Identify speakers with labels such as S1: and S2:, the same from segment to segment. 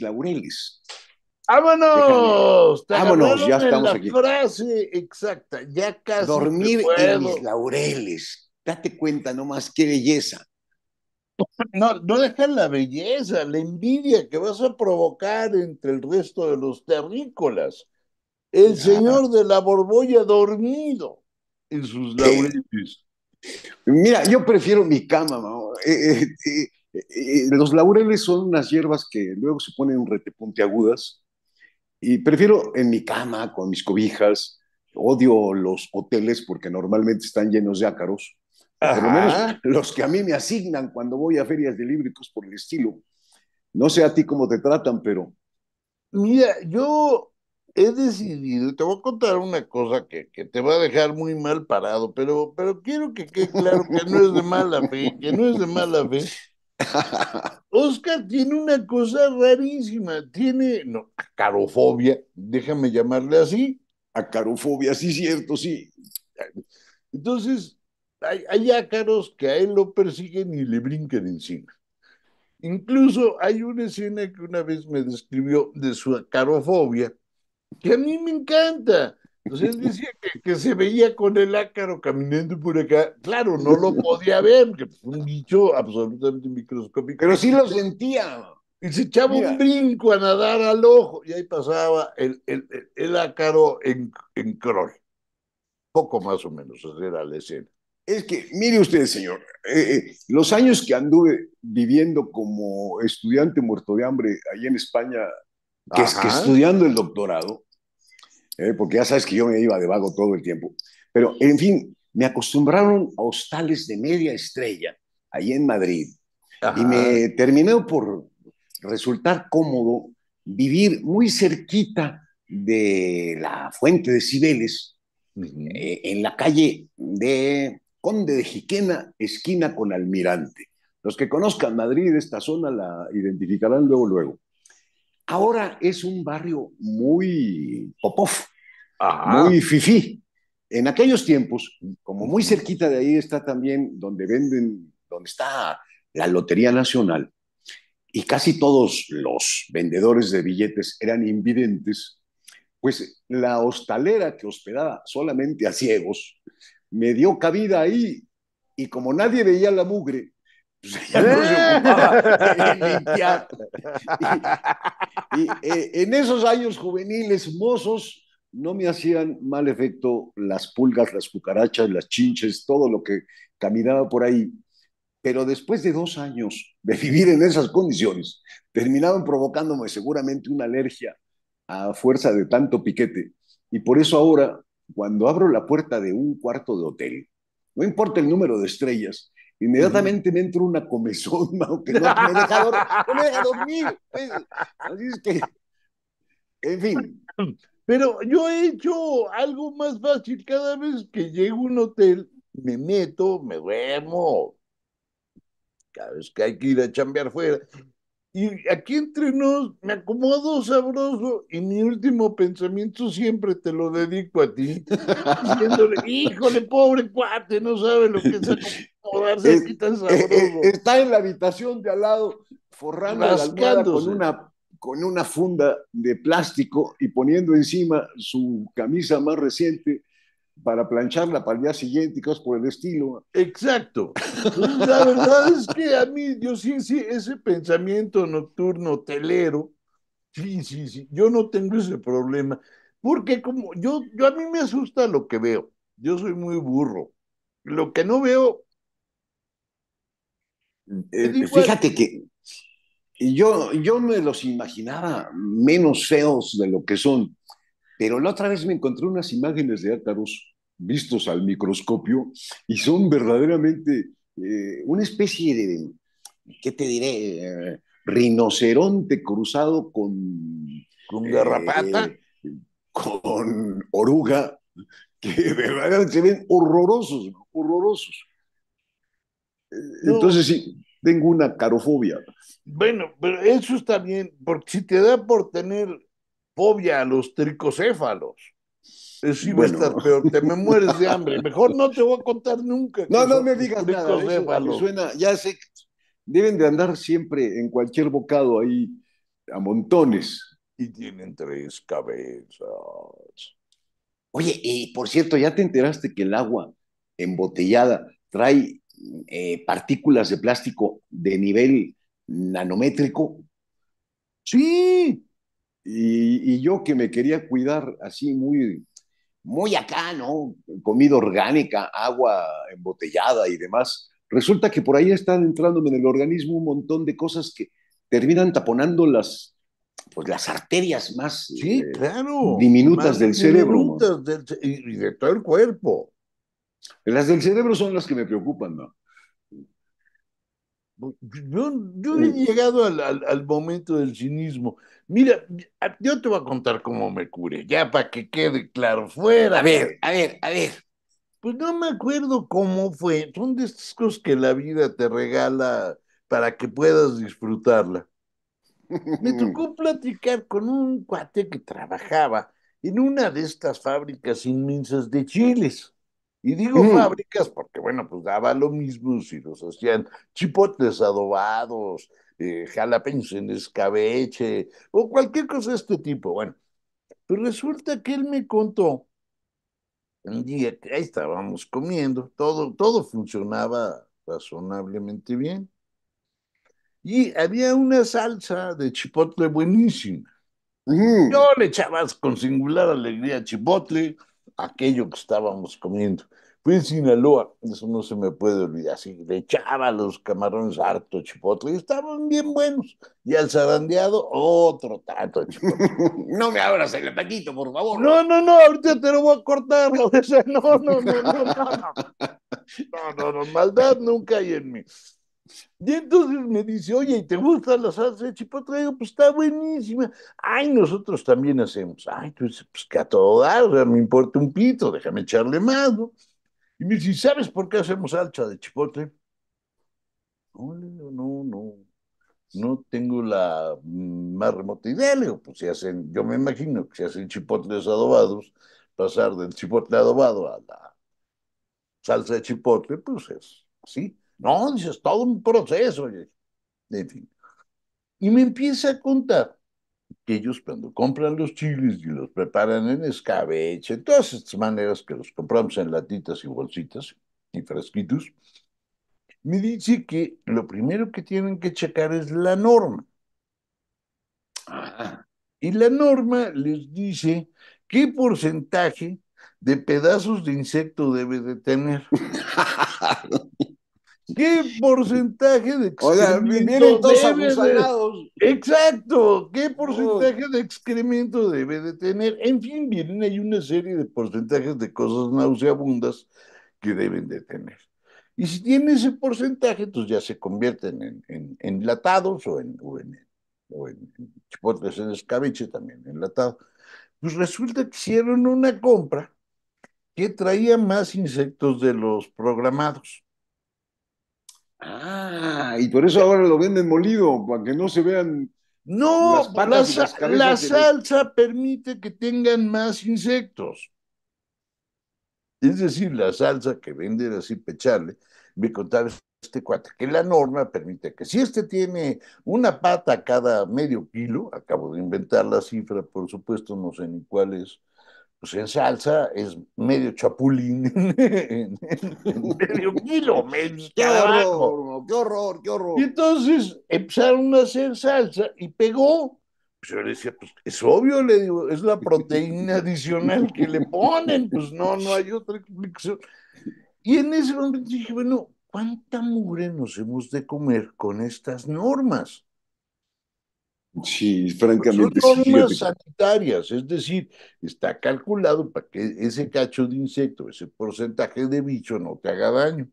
S1: laureles.
S2: ¡Vámonos! Vámonos, ya estamos aquí. frase exacta, ya casi. Dormir en mis laureles. Date cuenta nomás qué belleza. No, no la belleza, la envidia que vas a provocar entre el resto de los terrícolas. El señor de la
S1: borbolla dormido en sus laureles. mira, yo prefiero mi cama, mamá. Eh, eh, eh, eh, los laureles son unas hierbas que luego se ponen retepuntiagudas y prefiero en mi cama, con mis cobijas. Odio los hoteles porque normalmente están llenos de ácaros. los que a mí me asignan cuando voy a ferias de líbricos por el estilo. No sé a ti cómo te tratan, pero... Mira, yo he decidido, te voy a contar una
S2: cosa que, que, te va a dejar muy mal parado, pero, pero quiero que quede claro que no es de mala fe, que no es de mala fe. Oscar tiene una cosa rarísima, tiene no, déjame llamarle así, acarofobia, sí, cierto, sí. Entonces, hay, hay, ácaros que a él lo persiguen y le brincan encima. Incluso hay una escena que una vez me describió de su acarofobia, que a mí me encanta. Entonces pues, él decía que, se veía con el ácaro caminando por acá. Claro, no lo podía ver, que fue un bicho absolutamente microscópico. Pero sí lo
S1: sentía. Y se echaba un
S2: brinco a nadar al ojo. Y ahí pasaba el, el, ácaro en, en crol. Poco más o menos, era la escena.
S1: Es que, mire usted, señor, eh, eh, los años que anduve viviendo como estudiante muerto de hambre ahí en España,
S2: estudiando
S1: el doctorado, ¿eh? porque ya sabes que yo me iba de vago todo el tiempo. Pero, en fin, me acostumbraron a hostales de media estrella, ahí en Madrid. Y me terminé por resultar cómodo vivir muy cerquita de la fuente de Cibeles, eh, en la calle de Conde de Jiquena, esquina con Almirante. Los que conozcan Madrid, esta zona la identificarán luego, luego. Ahora es un barrio muy popov, muy fifí. En aquellos tiempos, como muy cerquita de ahí está también donde venden, donde está la Lotería Nacional, y casi todos los vendedores de billetes eran invidentes, pues la hostalera que hospedaba solamente a ciegos me dio cabida ahí y como nadie veía la mugre, pues no se eh. ocupaba y, eh, en esos años juveniles mozos, no me hacían mal efecto las pulgas, las cucarachas, las chinches, todo lo que caminaba por ahí. Pero después de dos años de vivir en esas condiciones, terminaban provocándome seguramente una alergia a fuerza de tanto piquete. Y por eso ahora, cuando abro la puerta de un cuarto de hotel, no importa el número de estrellas, inmediatamente me entra una comezón, que no, me deja, dormir. Pues,
S2: así es que, en fin. Pero yo he hecho algo más fácil cada vez que llego a un hotel, me meto, me duermo. Cada vez que hay que ir a chambear fuera. Y aquí entre nos me acomodo sabroso y mi último pensamiento siempre te lo dedico a ti,
S1: diciéndole, híjole, pobre cuate, no sabe lo que es eh, eh, Está en la habitación de al lado, forrando la almohada con una con una funda de plástico y poniendo encima su camisa más reciente para plancharla para el día siguiente y cosas por el estilo. Exacto. La verdad es
S2: que a mí, yo sí, sí, ese pensamiento nocturno telero sí, sí, sí, yo no tengo ese problema, porque como yo, yo a mí me asusta
S1: lo que veo, yo soy muy burro, lo que no veo... Eh, eh, fíjate que yo, yo me los imaginaba menos feos de lo que son, pero la otra vez me encontré unas imágenes de ácaros vistos al microscopio y son verdaderamente eh, una especie de, ¿qué te diré? Eh, rinoceronte cruzado con... Con garrapata. Eh, con oruga, que se ven horrorosos, horrorosos. Entonces, sí, tengo una carofobia.
S2: Bueno, pero eso está bien, porque si te da por tener fobia a los tricocéfalos, es iba a estar
S1: peor, te me mueres de hambre. Mejor no te voy a
S2: contar nunca. No, no me digas nada. suena,
S1: ya sé, deben de andar siempre en cualquier bocado ahí a montones. Y tienen tres cabezas. Oye, y por cierto, ¿ya te enteraste que el agua embotellada trae eh, partículas de plástico de nivel nanométrico? Sí. Y, yo que me quería cuidar así muy, muy acá, ¿no? Comida orgánica, agua embotellada y demás. Resulta que por ahí están entrándome en el organismo un montón de cosas que terminan taponando las, pues las arterias más eh, diminutas del cerebro. del,
S2: y de todo el cuerpo. Las del cerebro son las que me preocupan, ¿no? Yo, he llegado al, momento del cinismo. Mira, yo te voy a contar cómo me cure, ya para que quede claro fuera. A ver, a ver, a ver. Pues no me acuerdo cómo fue. Son de estas cosas que la vida te regala para que puedas disfrutarla. Me tocó platicar con un cuate que trabajaba en una de estas fábricas inmensas de chiles. Y digo fábricas porque, bueno, pues daba lo mismo si los hacían chipotes adobados, eh, jalapeños en escabeche o cualquier cosa de este tipo. Bueno, pero pues resulta que él me contó un día que ahí estábamos comiendo, todo, todo funcionaba razonablemente bien. Y había una salsa de chipotle buenísima. Yo le echaba con singular alegría chipotle, aquello que estábamos comiendo. fue en Sinaloa, eso no se me puede olvidar, así le echaba los camarones harto chipotle y estaban bien buenos. Y al zarandeado, otro tanto no me abras el paquito, por favor. No, no, no, ahorita te lo voy a cortar. no, no, no, no, no, no, no, no maldad nunca hay en mí. Y entonces me dice, oye, y ¿te gusta la salsa de chipotle? Digo, pues está buenísima. Ay, nosotros también hacemos. Ay, entonces pues que a todo dar, me importa un pito, déjame echarle más, Y me dice, ¿sabes por qué hacemos salsa de chipotle? No, no, no, no tengo la más remota idea. pues se hacen, yo me imagino que si hacen chipotles adobados, pasar del chipotle adobado a la salsa de chipotle, pues es así. No, dice, es todo un proceso. En fin. Y me empieza a contar que ellos cuando compran los chiles y los preparan en escabeche, en todas estas maneras que los compramos en latitas y bolsitas y fresquitos, me dice que lo primero que tienen que checar es la norma. Ah. Y la norma les dice qué porcentaje de pedazos de insecto debe de tener. ¿Qué porcentaje de excremento debe de... Exacto, ¿qué porcentaje de excremento debe de tener? En fin, vienen hay una serie de porcentajes de cosas nauseabundas que deben de tener. Y si tiene ese porcentaje, pues ya se convierten en, en enlatados o en, o en, o en chipotles en escabeche también enlatado. Pues resulta que hicieron una compra que traía más insectos de los programados. Ah, y por eso ahora lo venden molido, para que no se vean. No, la, salsa permite que tengan más insectos. Es decir, la salsa que venden así pecharle, me contaba este cuate, que la norma permite que si este tiene una pata cada medio kilo, acabo de inventar la cifra, por supuesto, no sé ni cuáles, es, pues en salsa es medio chapulín, Medio kilo, medio kilómetro. ¡Qué horror! ¡Qué horror! Y entonces empezaron a hacer salsa y pegó. Pues, yo le decía, pues es obvio, le digo, es la proteína adicional que le ponen, pues no, no hay otra explicación. Y en ese momento dije, bueno, ¿cuánta mugre nos hemos de comer con estas normas? Sí, francamente. Son normas sanitarias, es decir, está calculado para que ese cacho
S1: de insecto, ese porcentaje de bicho no te haga daño.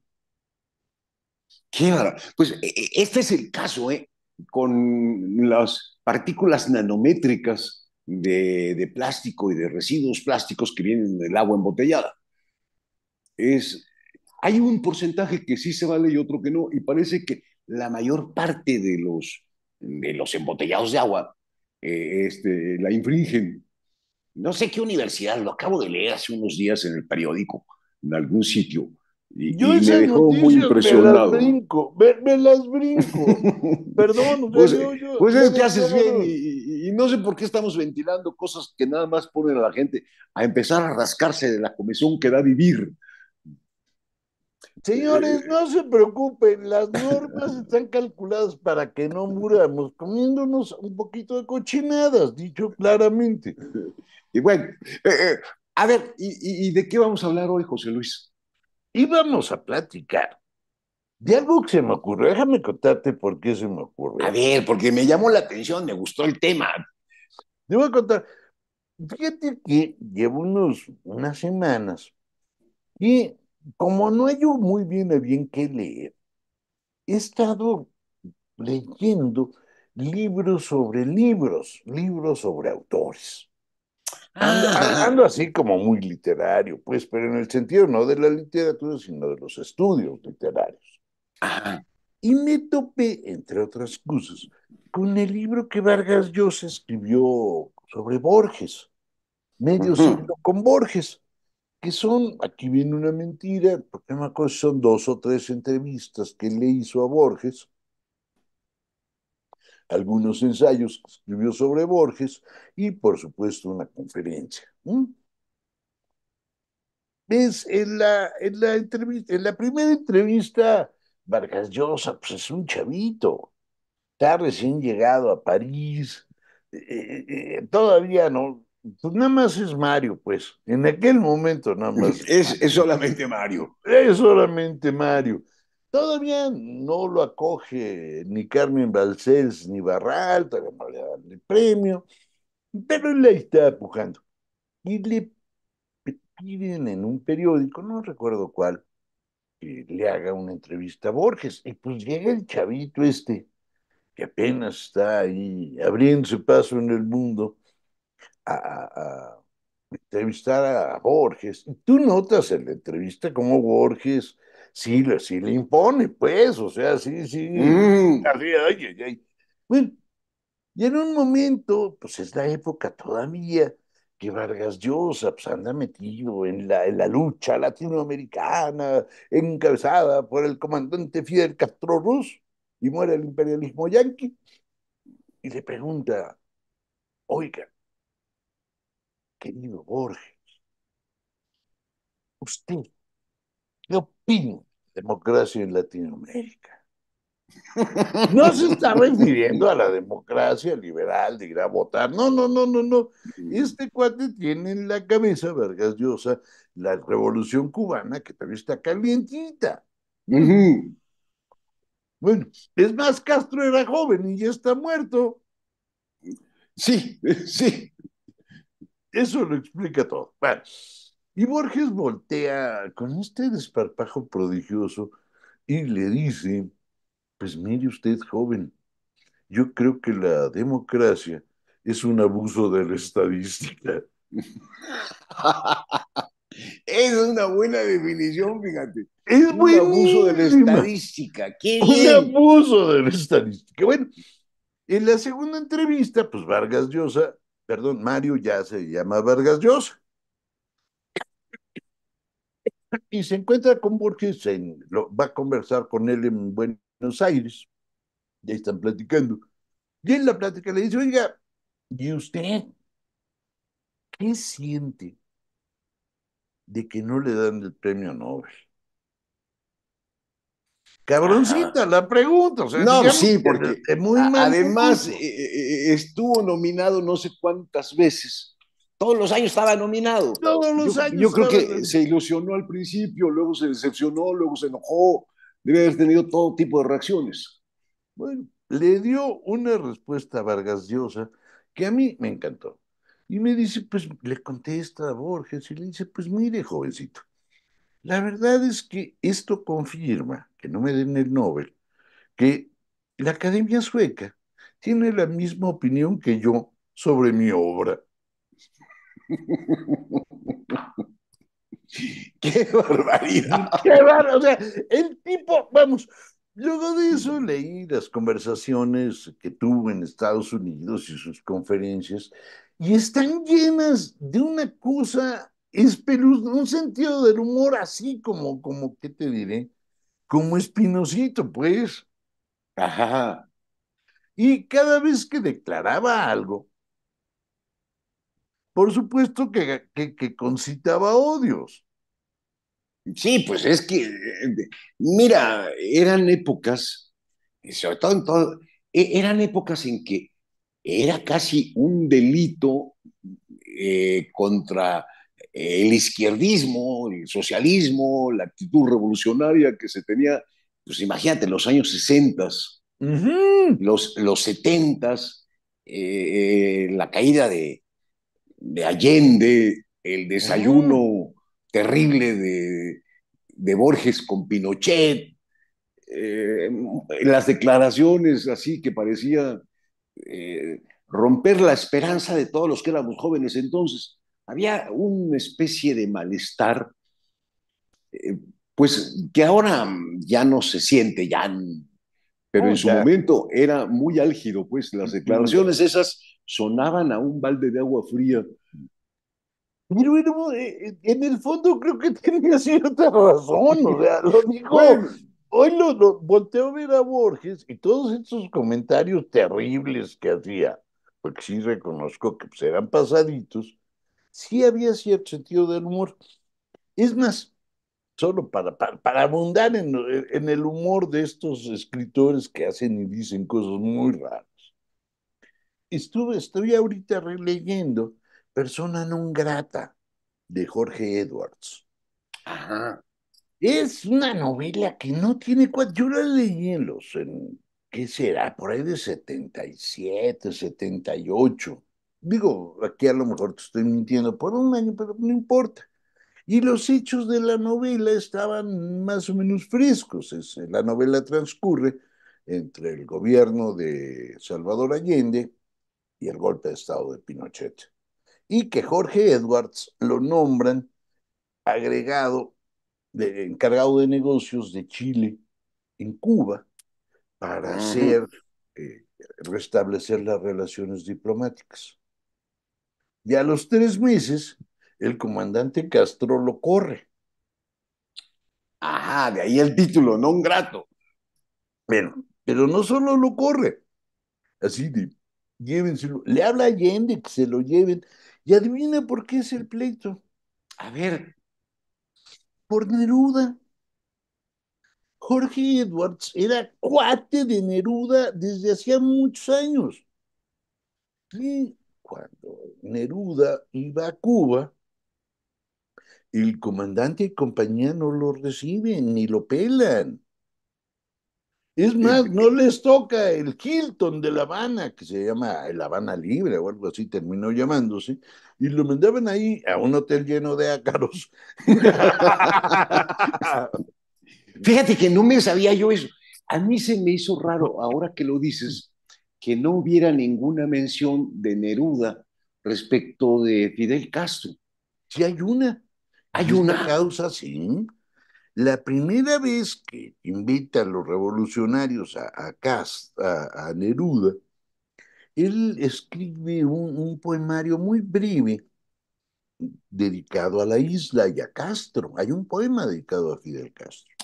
S1: Qué Pues e, e, este es el caso, ¿eh? Con las partículas nanométricas de, de plástico y de residuos plásticos que vienen del agua embotellada. Es, hay un porcentaje que sí se vale y otro que no, y parece que la mayor parte de los de los embotellados de agua, eh, este, la infringen. No sé qué universidad, lo acabo de leer hace unos días en el periódico, en algún sitio. Y, Yo me dejó muy impresionado. Me las brinco, me, las brinco. Perdón, pues, pues es que haces bien y, y, no sé por qué estamos ventilando cosas que nada más ponen a la gente a empezar a rascarse de la comisión que da vivir. Señores, eh,
S2: no se preocupen, las normas están calculadas para que no muramos comiéndonos un poquito de cochinadas,
S1: dicho claramente. Y bueno, eh, eh, a ver, ¿y, de qué vamos a hablar hoy, José Luis? Íbamos a platicar de algo que se me ocurrió. Déjame contarte por qué se me ocurrió. A ver, porque me llamó la atención, me gustó el tema.
S2: Te voy a contar. Fíjate que llevo unos, unas semanas y como no hay muy bien a bien qué leer, he estado leyendo libros sobre libros, libros sobre autores. Ah. Ando, así como muy literario, pues, pero en el sentido no de la literatura, sino de los estudios literarios. Y me topé, entre otras cosas, con el libro que Vargas Llosa escribió sobre Borges, medio siglo con Borges que son, aquí viene una mentira, porque me acuerdo, son dos o tres entrevistas que le hizo a Borges, algunos ensayos que escribió sobre Borges y por supuesto una conferencia. Ves en la, la primera entrevista, Vargas Llosa, pues es un chavito, está recién llegado a París, eh, eh, eh, todavía no, pues nada más es Mario, pues. En aquel momento nada más. Es, solamente Mario. Es solamente Mario. Todavía no lo acoge ni Carmen Balcells ni Barral, todavía no le dan el premio, pero él ahí está pujando. Y le piden en un periódico, no recuerdo cuál, que le haga una entrevista a Borges. Y pues llega el chavito este, que apenas está ahí abriendo su paso en el mundo a, entrevistar a Borges. Y tú notas en la entrevista cómo Borges sí, le impone, pues, o sea, sí, sí. Mm. y en un momento, pues es la época todavía que Vargas Llosa pues, anda metido en la, en la lucha latinoamericana encabezada por el comandante Fidel Castro Ruz y muere el imperialismo yanqui. Y le pregunta, oiga, querido Borges, usted, ¿qué opina democracia en Latinoamérica?
S1: No se está
S2: refiriendo a la democracia liberal de ir a votar. No, no, no, no, no. Este cuate tiene en la cabeza, Vargas la revolución cubana que también está calientita. Bueno, es más, Castro era joven y ya está muerto. Sí, sí. Eso lo explica todo. Bueno, y Borges voltea con este desparpajo prodigioso y le dice, pues mire usted joven, yo creo que la democracia es un abuso de la estadística.
S1: es una buena definición, fíjate. Es un abuso de la estadística. ¿Qué
S2: un abuso de la estadística. Bueno, en la segunda entrevista, pues Vargas Llosa perdón, Mario ya se llama Vargas Llosa. Y se encuentra con Borges, lo, va a conversar con él en Buenos Aires, ya están platicando. Y en la plática le dice, oiga, ¿y usted qué siente de que no le dan el premio Nobel? Cabroncita,
S1: la pregunta. no, sí, porque además eh, eh, eh, estuvo nominado no sé cuántas veces. Todos los años estaba nominado. Todos los años. Yo creo que se ilusionó al principio, luego se decepcionó, luego se enojó. Debe haber tenido todo tipo de reacciones. Bueno, le dio una
S2: respuesta Vargas Llosa que a mí me encantó. Y me dice, pues le contesta a Borges y le dice, pues mire, jovencito, la verdad es que esto confirma, que no me den el Nobel, que la Academia Sueca tiene la misma opinión que yo sobre mi obra. ¡Qué barbaridad! ¡Qué barbaridad! O sea, el tipo, vamos, luego de eso leí las conversaciones que tuvo en Estados Unidos y sus conferencias, y están llenas de una cosa es Espeluz, un sentido del humor así como, como, ¿qué te diré? Como espinosito, pues. Ajá. Y cada vez que declaraba algo,
S1: por supuesto que, que, concitaba odios. Sí, pues es que, mira, eran épocas, sobre todo en todo, e, eran épocas en que era casi un delito eh, contra el izquierdismo, el socialismo, la actitud revolucionaria que se tenía, pues imagínate, los años 60, los, los 70, eh, eh, la caída de, Allende, el desayuno terrible de, Borges con Pinochet, eh, las declaraciones así que parecía romper la esperanza de todos los que éramos jóvenes entonces había una especie de malestar, eh, pues que ahora ya no se siente, ya, pero en su momento era muy álgido, pues las declaraciones esas sonaban a un balde de agua fría. Pero eh, eh, en el fondo creo
S2: que tenía cierta razón, o sea, lo dijo. hoy lo, volteo a ver a Borges y todos estos comentarios terribles que hacía, porque sí reconozco que pues, eran pasaditos, sí había cierto sentido del humor. Es más, solo para, para, abundar en, el humor de estos escritores que hacen y dicen cosas muy raras. Estuve, estoy ahorita releyendo Persona non grata de Jorge Edwards. Ajá. Es una novela que no tiene cuatro. Yo la leí en los, ¿qué será? Por ahí de 77, 78 digo, aquí a lo mejor te estoy mintiendo por un año, pero no importa. Y los hechos de la novela estaban más o menos frescos. Es, eh, la novela transcurre entre el gobierno de Salvador Allende y el golpe de Estado de Pinochet. Y que Jorge Edwards lo nombran agregado, encargado de negocios de Chile en Cuba para hacer, eh, restablecer las relaciones diplomáticas. Y a los tres meses, el comandante Castro lo corre. Ajá, de ahí el título, no un grato. Bueno, pero no solo lo corre, así de, llévenselo. Le habla a Allende que se lo lleven. Y adivina por qué es el pleito. A ver, por Neruda. Jorge Edwards era cuate de Neruda desde hacía muchos años. Y cuando Neruda iba a Cuba, el comandante y compañía no lo reciben ni lo pelan. Es más, no les toca el Hilton de La Habana, que se llama La Habana Libre o algo así, terminó llamándose, y lo mandaban ahí a un hotel lleno de ácaros.
S1: Fíjate que no me sabía yo eso. A mí se me hizo raro, ahora que lo dices, que no hubiera ninguna mención de Neruda respecto de Fidel Castro. Si hay una, hay una
S2: causa, sí. La primera vez que invita a los revolucionarios a, a, Neruda, él escribe un,
S1: un, poemario muy breve dedicado a la isla y a Castro. Hay un poema dedicado a Fidel Castro.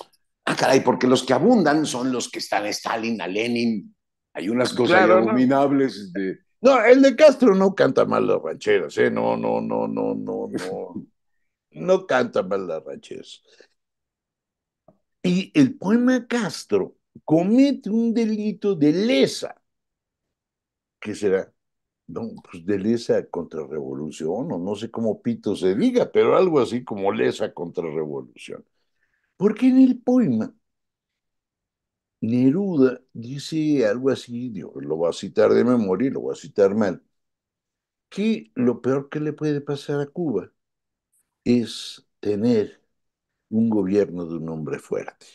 S1: Ah, caray, porque los que abundan son los que están a Stalin, a Lenin, hay unas cosas abominables no. de...
S2: No, el de Castro no canta mal las rancheras, ¿eh? No, no, no, no, no, no. No canta mal las rancheras. Y el poema Castro comete un delito de lesa. que será? No, pues de lesa contra revolución, o no sé cómo pito se diga, pero algo así como lesa contra revolución. Porque en el poema Neruda dice algo así, lo voy a citar de memoria y lo voy a citar mal, que lo peor que le puede pasar a Cuba es tener
S1: un gobierno de un hombre fuerte.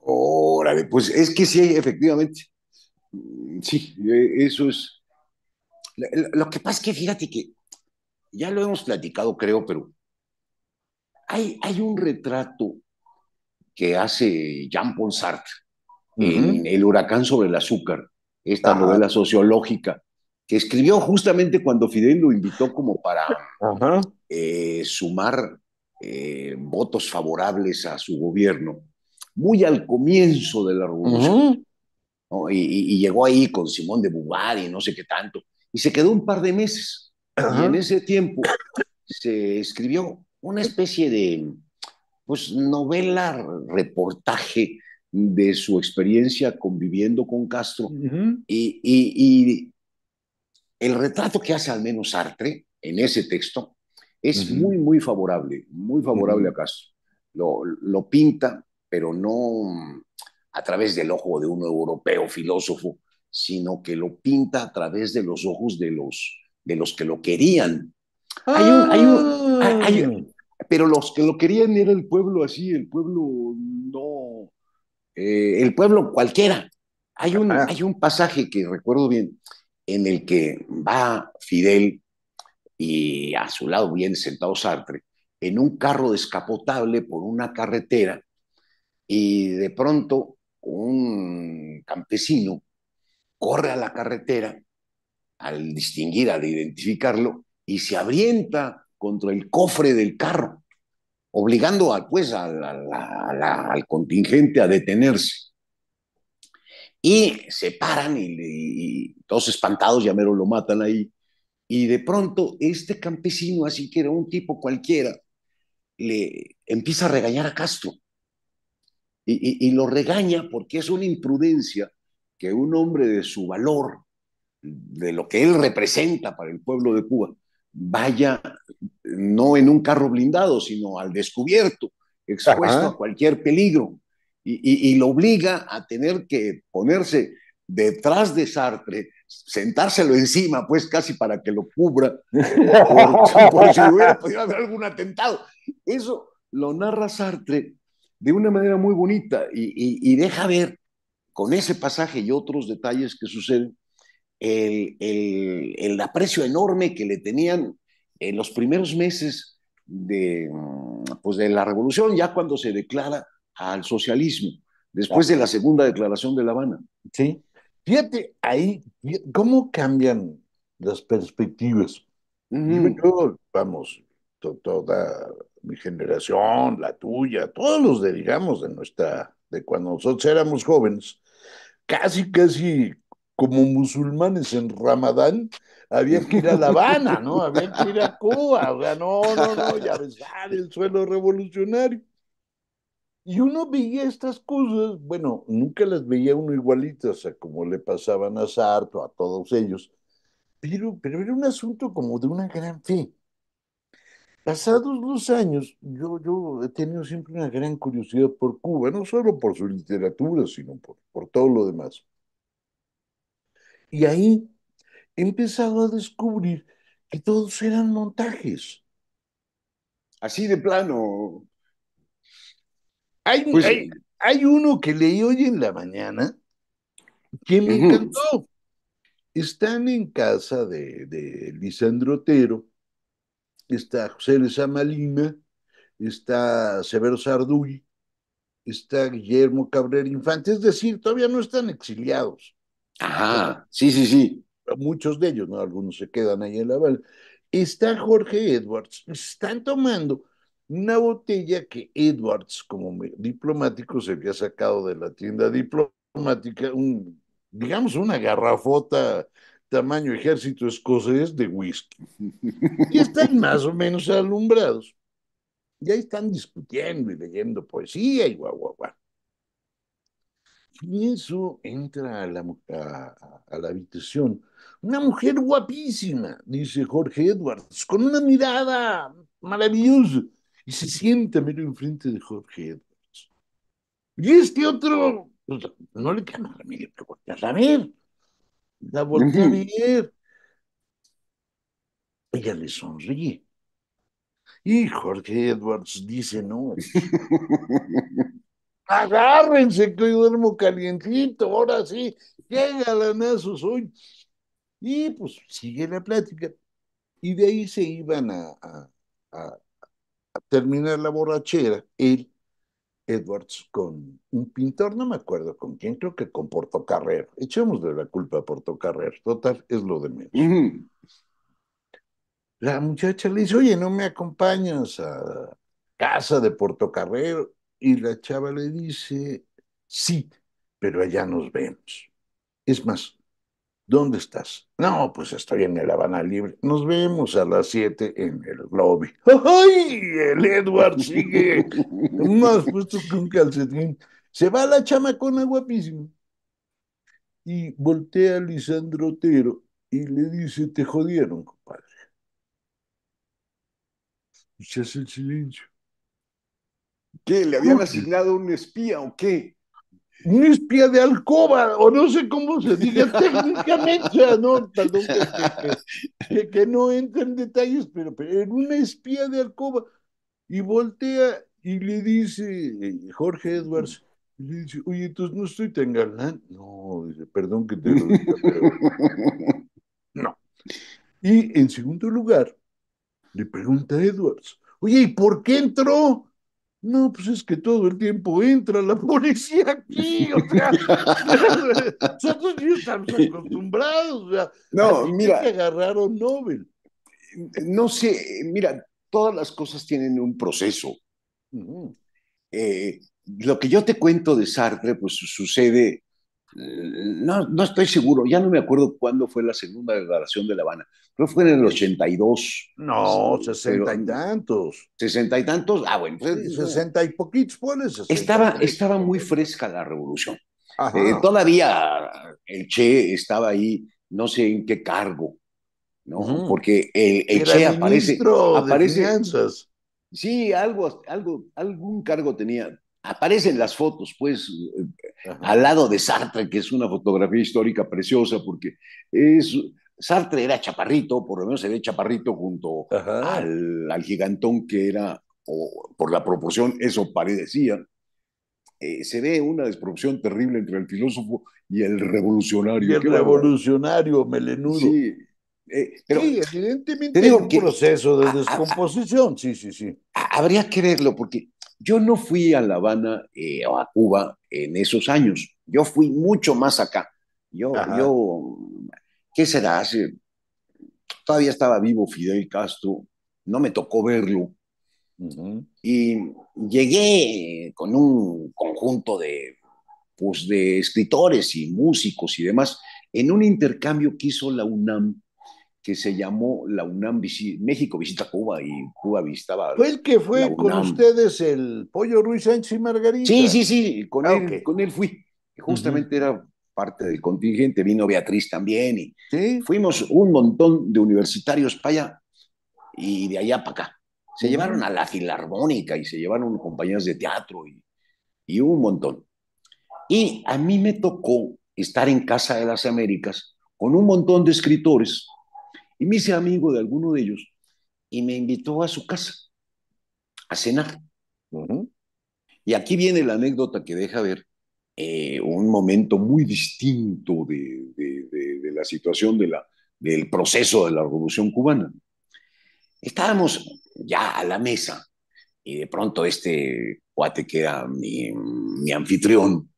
S1: Órale, pues es que sí, efectivamente. Sí, e, eso es. Lo que pasa es que fíjate que ya lo hemos platicado, creo, pero hay, hay un retrato que hace Jean-Paul Sartre en El huracán sobre el azúcar, esta novela sociológica que escribió justamente cuando Fidel lo invitó como para eh, sumar eh, votos favorables a su gobierno, muy al comienzo de la revolución. Y, llegó ahí con Simón de bubar y no sé qué tanto, y se quedó un par de meses. Y en ese tiempo se escribió una especie de pues, novela, reportaje de su experiencia conviviendo con Castro. y, el retrato que hace al menos Sartre en ese texto es muy, muy favorable, muy favorable a Castro. Lo, lo, pinta, pero no a través del ojo de un europeo filósofo, sino que lo pinta a través de los ojos de los, de los que lo querían. Hay un, pero los que lo querían era el pueblo así, el pueblo no, eh, el pueblo cualquiera. Hay un, hay un pasaje que recuerdo bien en el que va Fidel y a su lado viene sentado Sartre en un carro descapotable por una carretera y de pronto un campesino corre a la carretera al distinguir, al identificarlo y se abrienta contra el cofre del carro, obligando pues, al contingente a detenerse. Y se paran y, todos espantados, ya mero lo matan ahí. Y de pronto este campesino, así que era un tipo cualquiera, le empieza a regañar a Castro. y lo regaña porque es una imprudencia que un hombre de su valor, de lo que él representa para el pueblo de Cuba, vaya no en un carro blindado, sino al descubierto, expuesto a cualquier peligro, y, lo obliga a tener que ponerse detrás de Sartre, sentárselo encima, pues casi para que lo cubra, por, si hubiera haber algún atentado. Eso lo narra Sartre de una manera muy bonita y, deja ver con ese pasaje y otros detalles que suceden el, el aprecio enorme que le tenían en los primeros meses de, pues de la revolución, ya cuando se declara al socialismo, después de la segunda declaración de La Habana. Sí. Fíjate ahí, ¿cómo
S2: cambian las perspectivas? vamos, toda mi generación, la tuya, todos los de, digamos, de nuestra, de cuando nosotros éramos jóvenes, casi, casi como musulmanes en Ramadán, había que ir a La Habana, ¿no? Había que ir a Cuba, o sea, no, no, no, y a el suelo revolucionario. Y uno veía estas cosas, bueno, nunca las veía uno igualitas a como le pasaban a Sarto a todos ellos, pero, pero era un asunto como de una gran fe. Pasados los años, yo, yo he tenido siempre una gran curiosidad por Cuba, no solo por su literatura, sino por todo lo demás. Y ahí he empezado a descubrir que todos eran montajes. Así de plano. Hay, pues uno que leí hoy en la mañana que me encantó. Están en casa de, de Lisandro Otero, está José Malina, está Severo Sarduy, está Guillermo Cabrera Infante, es decir, todavía no están exiliados. Ajá, ah, sí, sí, sí. Muchos de ellos, ¿no? Algunos se quedan ahí en la bala. Está Jorge Edwards, están tomando una botella que Edwards, como diplomático, se había sacado de la tienda diplomática, digamos una garrafota tamaño ejército escocés de whisky. Y están más o menos alumbrados. Y ahí están discutiendo y leyendo poesía y guau, y eso entra a la, a, la habitación. Una mujer guapísima, dice Jorge Edwards, con una mirada maravillosa. Y se sienta medio enfrente de Jorge Edwards. Y este otro, pues, no le cambia la mira, a ver. La voltea a ver. Ella le sonríe. Y Jorge Edwards dice, no, agárrense que hoy duermo calientito, ahora sí, llega la NASA hoy. Y pues sigue la plática. Y de ahí se iban a, terminar la borrachera, él, Edwards, con un pintor, no me acuerdo con quién, creo que con Portocarrero. Echémosle la culpa a Portocarrero, total, es lo de menos. La muchacha le dice, oye, no me acompañas a casa de Portocarrero y la chava le dice, sí, pero allá nos vemos. Es más, ¿dónde estás? No, pues estoy en el Habana Libre. Nos vemos a las siete en el lobby. ¡Ay!
S1: El Edward sigue
S2: más puesto que un calcetín. Se va la chamacona guapísima. Y voltea a Lisandro Otero y le dice, te jodieron, compadre. Y se hace el silencio. ¿Qué? ¿Le habían asignado un espía o qué? Un espía de alcoba, o no sé cómo se diga técnicamente, ¿no? que, no entra en detalles, pero, pero era un espía de alcoba. Y voltea y le dice Jorge Edwards, le dice, oye, entonces no estoy tan galán. No, dice, perdón que te lo diga, No. Y en segundo lugar, le pregunta Edwards, oye, ¿y por qué entró? No, pues es que todo el tiempo entra la policía aquí, o sea, nosotros ya estamos acostumbrados, o sea, no, mira, que
S1: agarraron Nobel. No sé, mira, todas las cosas tienen un proceso. Eh, lo que yo te cuento de Sartre, pues sucede no, no estoy seguro, ya no me acuerdo cuándo fue la segunda declaración de La Habana, creo fue en el 82. No, sesenta y tantos. ¿Sesenta y tantos? Ah, bueno. Pues, eh, sesenta y poquitos, pones. Estaba, estaba muy fresca la revolución. Eh, todavía el Che estaba ahí, no sé en qué cargo, ¿no? Porque el, Che aparece. aparece de sí, algo, algo, algún cargo tenía, aparecen las fotos, pues, eh, al lado de Sartre, que es una fotografía histórica preciosa, porque es, Sartre era chaparrito, por lo menos se ve chaparrito junto al, gigantón que era, o por la proporción, eso parecía. Eh, se ve una desproporción terrible entre el filósofo y el revolucionario. el revolucionario melenudo. Sí, eh,
S2: evidentemente Tiene un proceso de
S1: descomposición, sí, sí, sí. Habría que verlo porque yo no fui a La Habana eh, o a Cuba en esos años. Yo fui mucho más acá. Yo, yo, ¿qué será? todavía estaba vivo Fidel Castro, no me tocó verlo. Y llegué con un conjunto de, pues, de escritores y músicos y demás en un intercambio que hizo la UNAM que se llamó la UNAM México visita Cuba y Cuba visitaba. Fue el que fue con
S2: ustedes el Pollo Ruiz Sánchez y Margarita. Sí, sí, sí, con, ah, él,
S1: con él fui. Justamente era parte del contingente, vino Beatriz también y fuimos un montón de universitarios para allá y de allá para acá. Se llevaron a la filarmónica y se llevaron compañeros de teatro y, y un montón. Y a mí me tocó estar en Casa de las Américas con un montón de escritores me hice amigo de alguno de ellos y me invitó a su casa a cenar. Y aquí viene la anécdota que deja ver eh, un momento muy distinto de, la situación del proceso de la Revolución Cubana. Estábamos ya a la mesa y de pronto este cuate que era mi, anfitrión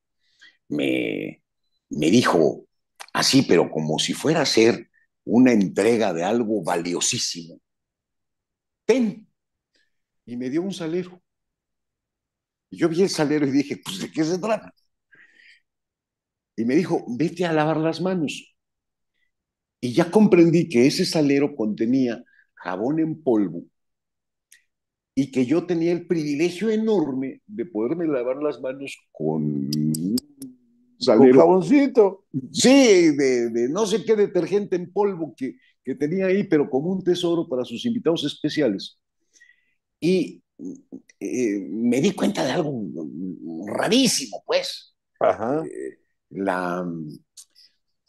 S1: me, me dijo así, pero como si fuera a ser una entrega de algo valiosísimo. Ten. Y me dio un salero. Y yo vi el salero y dije, pues ¿de qué se trata? Y me dijo, vete a lavar las manos. Y ya comprendí que ese salero contenía jabón en polvo y que yo tenía el privilegio enorme de poderme lavar las manos con con jaboncito. Sí, de, no sé qué detergente en polvo que, tenía ahí, pero como un tesoro para sus invitados especiales. Y eh, me di cuenta de algo rarísimo, pues. Ajá. Eh, la,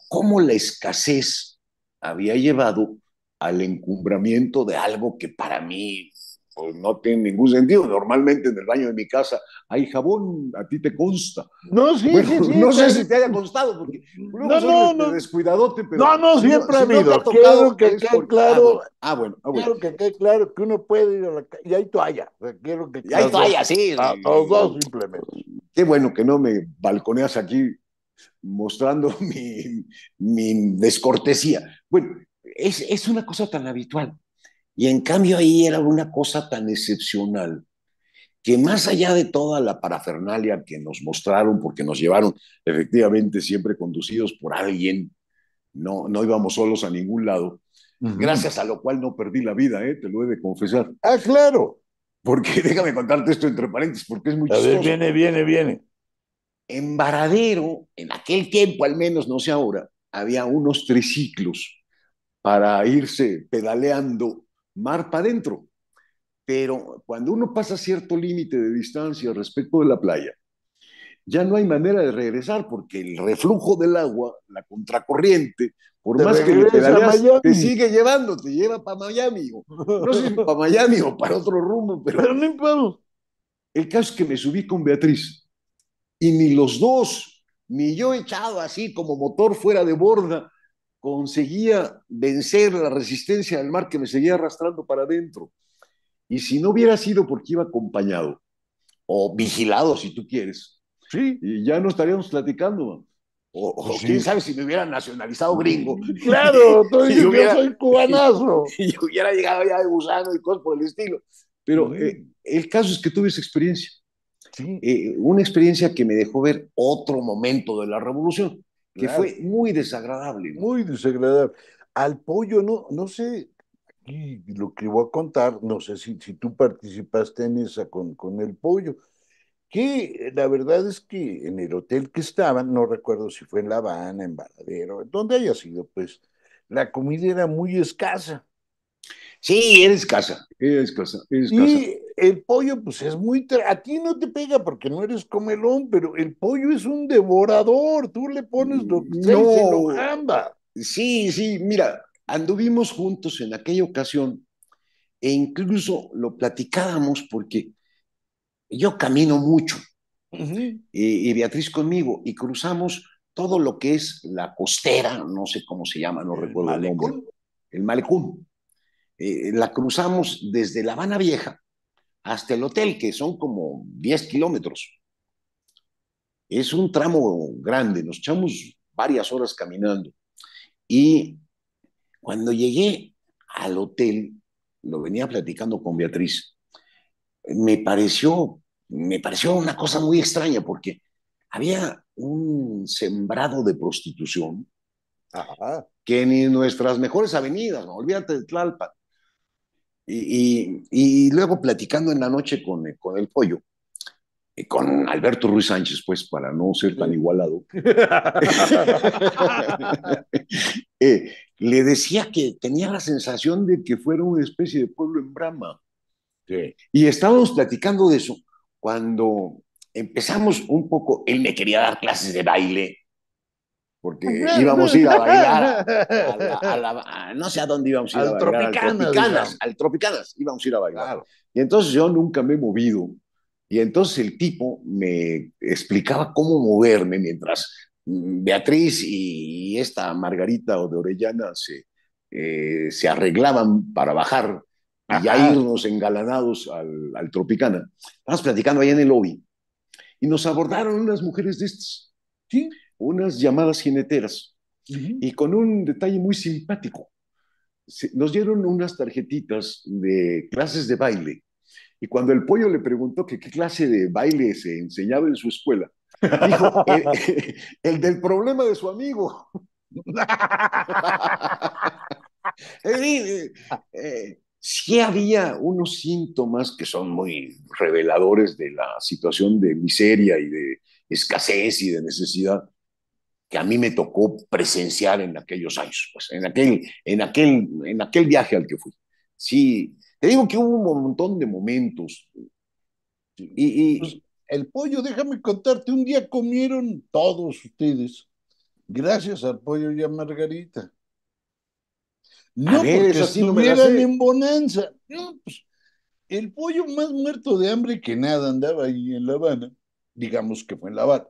S1: cómo la escasez había llevado al encumbramiento de algo que para mí pues, no tiene ningún sentido. Normalmente en el baño de mi casa hay jabón, a ti te consta. No, sí, sí, No sé si te haya constado, porque no, no, este no. descuidadote, pero. No, no, siempre ha habido. que quede ah, claro. Ah, bueno, Claro
S2: ah, que quede claro que uno puede ir a la y hay toalla. quiero que hay toalla, sí. A, ah,
S1: simplemente. Qué bueno que no me balconeas aquí mostrando mi, mi descortesía. Bueno, es, es una cosa tan habitual y en cambio ahí era una cosa tan excepcional que más allá de toda la parafernalia que nos mostraron, porque nos llevaron efectivamente siempre conducidos por alguien, no, no íbamos solos a ningún lado, gracias a lo cual no perdí la vida, ¿eh? te lo he de confesar. Ah, claro, porque déjame contarte esto entre paréntesis, porque es muy chistoso. viene, viene, viene. En Varadero, en aquel tiempo al menos, no sé ahora, había unos triciclos para irse pedaleando mar para adentro. Pero cuando uno pasa cierto límite de distancia respecto de la playa, ya no hay manera de regresar porque el reflujo del agua, la contracorriente, por te más que te sigue llevando, te lleva para Miami. O, no para Miami o para otro rumbo, pero... no importa. El caso es que me subí con Beatriz y ni los dos, ni yo echado así como motor fuera de borda, conseguía vencer la resistencia del mar que me seguía arrastrando para adentro. Y si no hubiera sido porque iba acompañado, o vigilado si tú quieres, sí. y ya no estaríamos platicando. O, quién sabe si me hubieran nacionalizado gringo. Claro, tú yo, soy cubanazo. Y, hubiera llegado ya de gusano y cosas por el estilo. Pero eh, el caso es que tuve esa experiencia. Sí. Eh, una experiencia que me dejó ver otro momento de la revolución que fue muy desagradable. Muy desagradable.
S2: Al pollo, no, no sé, aquí lo que voy a contar, no sé si, si tú participaste en esa con, con el pollo, que la verdad es que en el hotel que estaban, no recuerdo si fue en La Habana, en Valadero, donde haya sido, pues la comida era muy escasa. Sí, eres casa, eres casa, Y el pollo, pues es muy. A ti no te pega porque no eres comelón, pero el pollo es un devorador. Tú le pones lo que no.
S1: se Sí, sí, mira, anduvimos juntos en aquella ocasión e incluso lo platicábamos porque yo camino mucho y, Beatriz conmigo y cruzamos todo lo que es la costera, no sé cómo se llama, no recuerdo el nombre, el malecón. Eh, la cruzamos desde La Habana Vieja hasta el hotel, que son como 10 kilómetros. Es un tramo grande, nos echamos varias horas caminando. Y cuando llegué al hotel, lo venía platicando con Beatriz, me pareció, me pareció una cosa muy extraña porque había un sembrado de prostitución que ni nuestras mejores avenidas, no olvídate de Tlalpan, y, luego platicando en la noche con, eh, con el pollo, eh, con Alberto Ruiz Sánchez, pues, para no ser tan igualado, eh, le decía que tenía la sensación de que fuera una especie de pueblo en Brahma. Y estábamos platicando de eso cuando empezamos un poco, él me quería dar clases de baile porque íbamos a ir a bailar no sé a dónde íbamos a ir al a bailar, al Tropicana. al Tropicana, íbamos a ir a bailar. Y entonces yo nunca me he movido y entonces el tipo me explicaba cómo moverme mientras Beatriz y, esta Margarita o de Orellana se, eh, se arreglaban para bajar y ya irnos engalanados al, Tropicana. Estábamos platicando ahí en el lobby y nos abordaron unas mujeres de estas. ¿Sí? unas llamadas jineteras y con un detalle muy simpático. Nos dieron unas tarjetitas de clases de baile y cuando el pollo le preguntó qué clase de baile se enseñaba en su escuela, dijo, eh, eh, el, del problema de su amigo. Eh, sí había unos síntomas que son muy reveladores de la situación de miseria y de escasez y de necesidad que a mí me tocó presenciar en aquellos años, pues, en, aquel, en, aquel, en aquel viaje al que fui. Sí, te digo que hubo un montón de momentos. Y, pues, el pollo, déjame contarte, un día comieron
S2: todos ustedes, gracias al pollo y a Margarita. No porque estuvieran no en bonanza. Pues, el pollo más muerto de hambre que nada andaba ahí en La Habana, digamos que fue en La Habana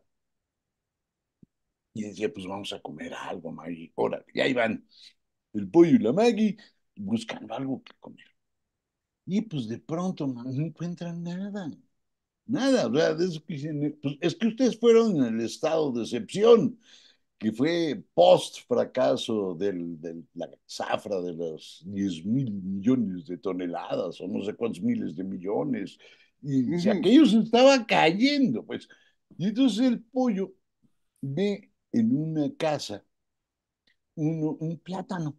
S2: y decía, pues vamos a comer algo, Maggie, órale, y ahí van el pollo y la Maggie buscando algo que comer. Y pues de pronto no encuentran nada, nada, o sea, que pues, es que ustedes fueron en el estado de excepción, que fue post fracaso de la zafra de los 10 mil millones de toneladas o no sé cuántos miles de millones, y uh aquello se estaba cayendo, pues, y entonces el pollo ve en una casa un, plátano,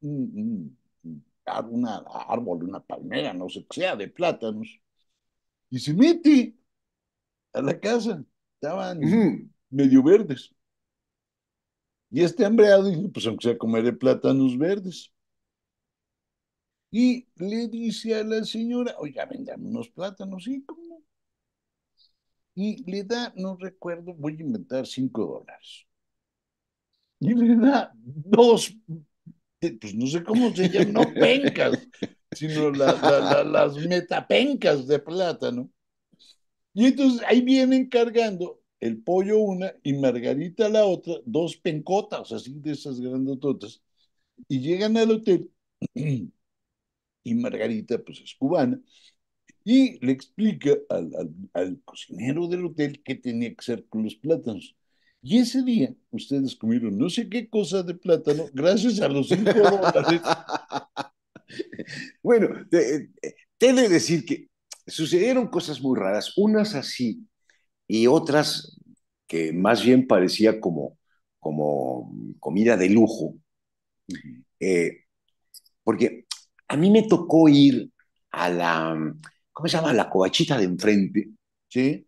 S2: un, una árbol, una palmera, no sé qué sea, de plátanos, y se mete a la casa. Estaban medio verdes. Y este hambreado dice, pues aunque sea comeré plátanos verdes. Y le dice a la señora, oiga, vengan unos plátanos. ¿Y y le da, no recuerdo, voy a inventar cinco dólares. Y le da dos, pues no sé cómo se llaman, no pencas, sino las metapencas de plátano. Y entonces ahí vienen cargando el pollo una y Margarita la otra, dos pencotas así de esas grandototas. Y llegan al hotel y Margarita pues es cubana y le explica al, cocinero del hotel qué tenía que hacer con los plátanos. Y ese día ustedes comieron no sé qué cosa de plátano gracias a los
S1: cinco bueno, te, que eh, decir que sucedieron cosas muy raras, unas así y otras que más bien parecía como, como comida de lujo. Eh, porque a mí me tocó ir a la ¿cómo se llama? La covachita de enfrente, ¿sí?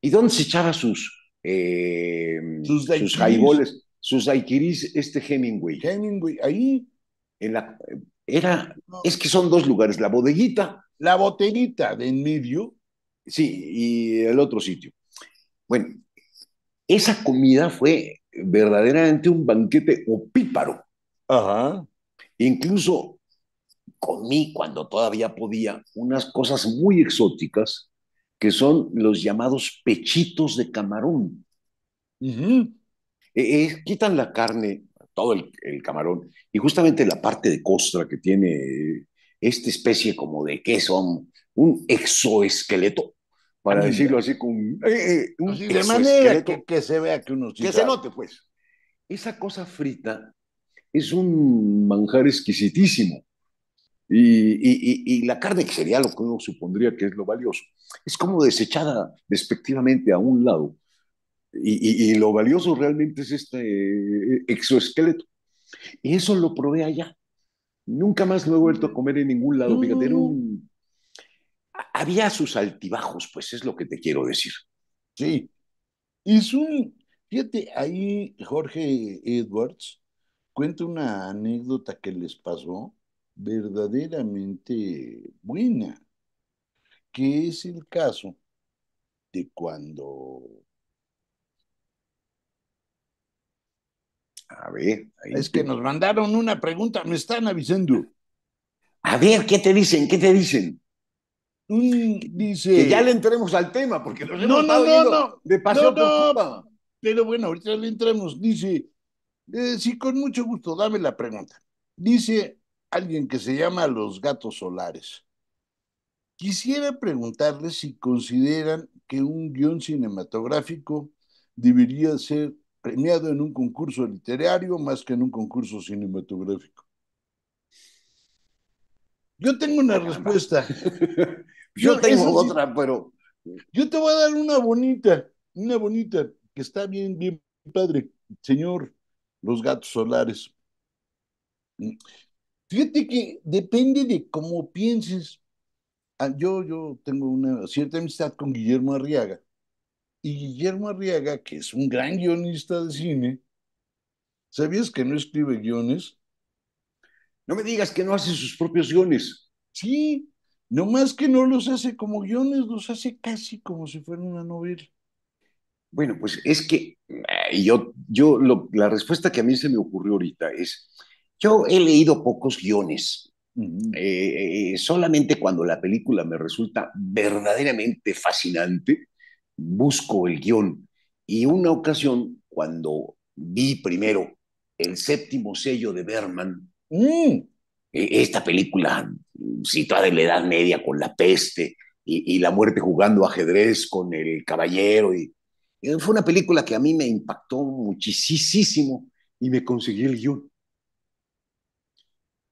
S1: ¿Y dónde se echaba sus, eh, sus, daiquiris. sus este Hemingway? Hemingway, ahí. En la, era, es que son dos lugares, la bodeguita. La botellita de en medio. Sí, y el otro sitio. Bueno, esa comida fue verdaderamente un banquete opíparo. Ajá. Incluso comí cuando todavía podía unas cosas muy exóticas que son los llamados pechitos de camarón. E, e, quitan la carne, todo el, camarón, y justamente la parte de costra que tiene eh, esta especie como de queso, un exoesqueleto, para decirlo así, con, eh, eh, de manera que, se vea que uno... Que se note, pues. Esa cosa frita es un manjar exquisitísimo. Y, la carne, que sería lo que uno supondría que es lo valioso, es como desechada despectivamente a un lado. Y, lo valioso realmente es este eh, exoesqueleto. Y eso lo probé allá. Nunca más lo he vuelto a comer en ningún lado. Fíjate, era un... Mm. Había sus altibajos, pues es lo que te quiero decir. Sí.
S2: Es un... Fíjate, ahí Jorge Edwards cuenta una anécdota que les pasó verdaderamente buena, que es el caso de cuando... A ver, es que nos mandaron una pregunta, me están avisando. A ver, ¿qué te dicen? ¿Qué te dicen?
S1: dice... Que ya le entremos al tema, porque no, no, no, de
S2: Pero bueno, ahorita le entremos Dice, eh, sí, con mucho gusto, dame la pregunta. Dice alguien que se llama Los Gatos Solares. Quisiera preguntarle si consideran que un guión cinematográfico debería ser premiado en un concurso literario más que en un concurso cinematográfico. Yo tengo una respuesta. yo, tengo otra, pero... Yo te voy a dar una bonita, una bonita, que está bien, bien padre. Señor, los gatos solares. Fíjate que depende de cómo pienses. Ah, yo, yo tengo una cierta amistad con Guillermo Arriaga. Y Guillermo Arriaga, que es un gran guionista de cine, ¿sabías que no escribe guiones?
S1: No me digas que no hace sus propios guiones.
S2: Sí, nomás que no los hace como guiones, los hace casi como si fuera una novela.
S1: Bueno, pues es que eh, yo, yo la respuesta que a mí se me ocurrió ahorita es, yo he leído pocos guiones. Eh, eh, solamente cuando la película me resulta verdaderamente fascinante, busco el guión. Y una ocasión, cuando vi primero el séptimo sello de Berman, mm. e, esta película situada en la Edad Media con la peste y, la muerte jugando ajedrez con el caballero, fue una película que a mí me impactó muchísimo y me conseguí el guión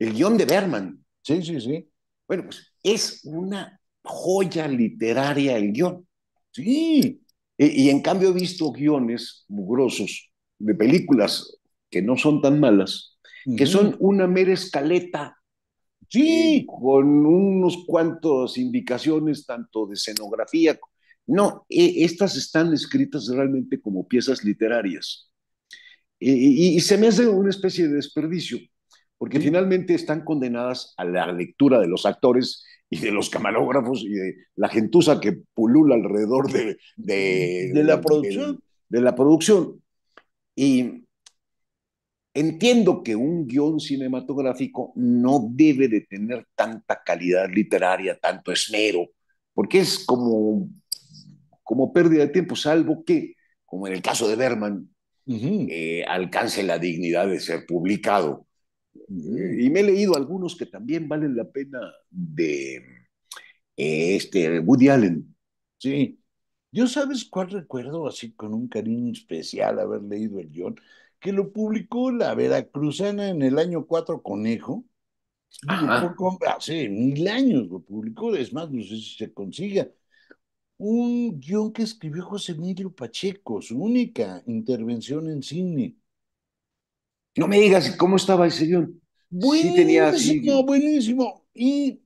S1: el guión de Berman. Sí, sí, sí. Bueno, pues es una joya literaria el guión. Sí. Y, en cambio he visto guiones mugrosos de películas que no son tan malas, que son una mera escaleta. Sí, con unos cuantos indicaciones tanto de escenografía. No, e, estas están escritas realmente como piezas literarias. y se me hace una especie de desperdicio porque finalmente están condenadas a la lectura de los actores y de los camarógrafos y de la gentuza que pulula alrededor de, de, la, producción. De, la producción. Y entiendo que un guión cinematográfico no debe de tener tanta calidad literaria, tanto esmero, porque es como, como pérdida de tiempo, salvo que, como en el caso de Berman, eh, alcance la dignidad de ser publicado. Y me he leído algunos que también valen la pena de este, Woody Allen. Sí. Yo sabes cuál recuerdo así
S2: con un cariño especial haber leído el guión, que lo publicó la Veracruzana en el año 4 Conejo. Hace mil años lo publicó, es más, no sé si se consiga. Un guión que escribió José Emilio Pacheco, su única intervención en cine. No me digas cómo estaba el señor?
S1: Buenísimo, tenía
S2: buenísimo. Y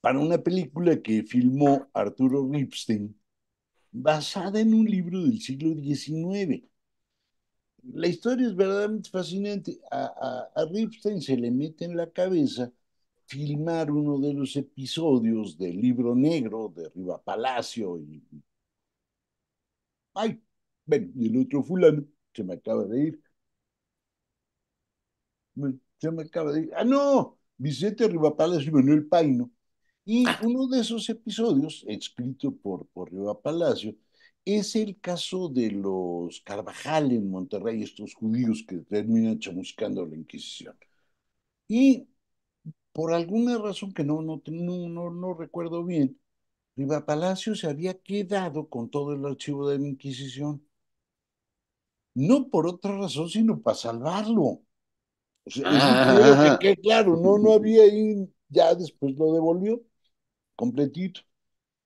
S2: para una película que filmó Arturo Ripstein, basada en un libro del siglo XIX. La historia es verdaderamente fascinante. A, Ripstein se le mete en la cabeza filmar uno de los episodios del libro negro de Riva Palacio y. ¡Ay! Bueno, y el otro fulano, se me acaba de ir ya me acaba de ah, no, Vicente Palacio y Manuel Paino. Y ah. uno de esos episodios, escrito por, por Riva Palacio, es el caso de los Carvajal en Monterrey, estos judíos que terminan chamuscando la Inquisición. Y por alguna razón que no, no, no, no, recuerdo bien, Riva Palacio se había quedado con todo el archivo de la Inquisición. No por otra razón, sino para salvarlo.
S1: Pues,
S2: claro, no, no había ahí, ya después lo devolvió completito.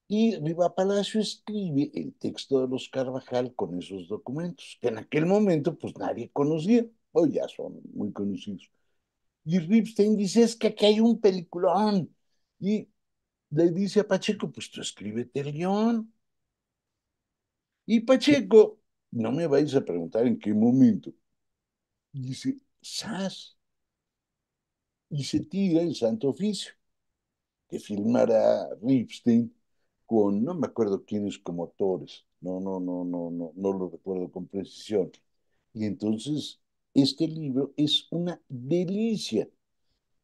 S2: Y Riva Palacio escribe el texto de los Carvajal con esos documentos, que en aquel momento pues nadie conocía, hoy ya son muy conocidos. Y Ripstein dice, es que aquí hay un peliculón. Y le dice a Pacheco, pues tú escríbete el guión. Y Pacheco, no me vais a preguntar en qué momento, dice, y se tira el santo oficio, que filmara Ripstein con, no me acuerdo quiénes como actores, no, no, no, no, no, no lo recuerdo con precisión. Y entonces, este libro es una delicia,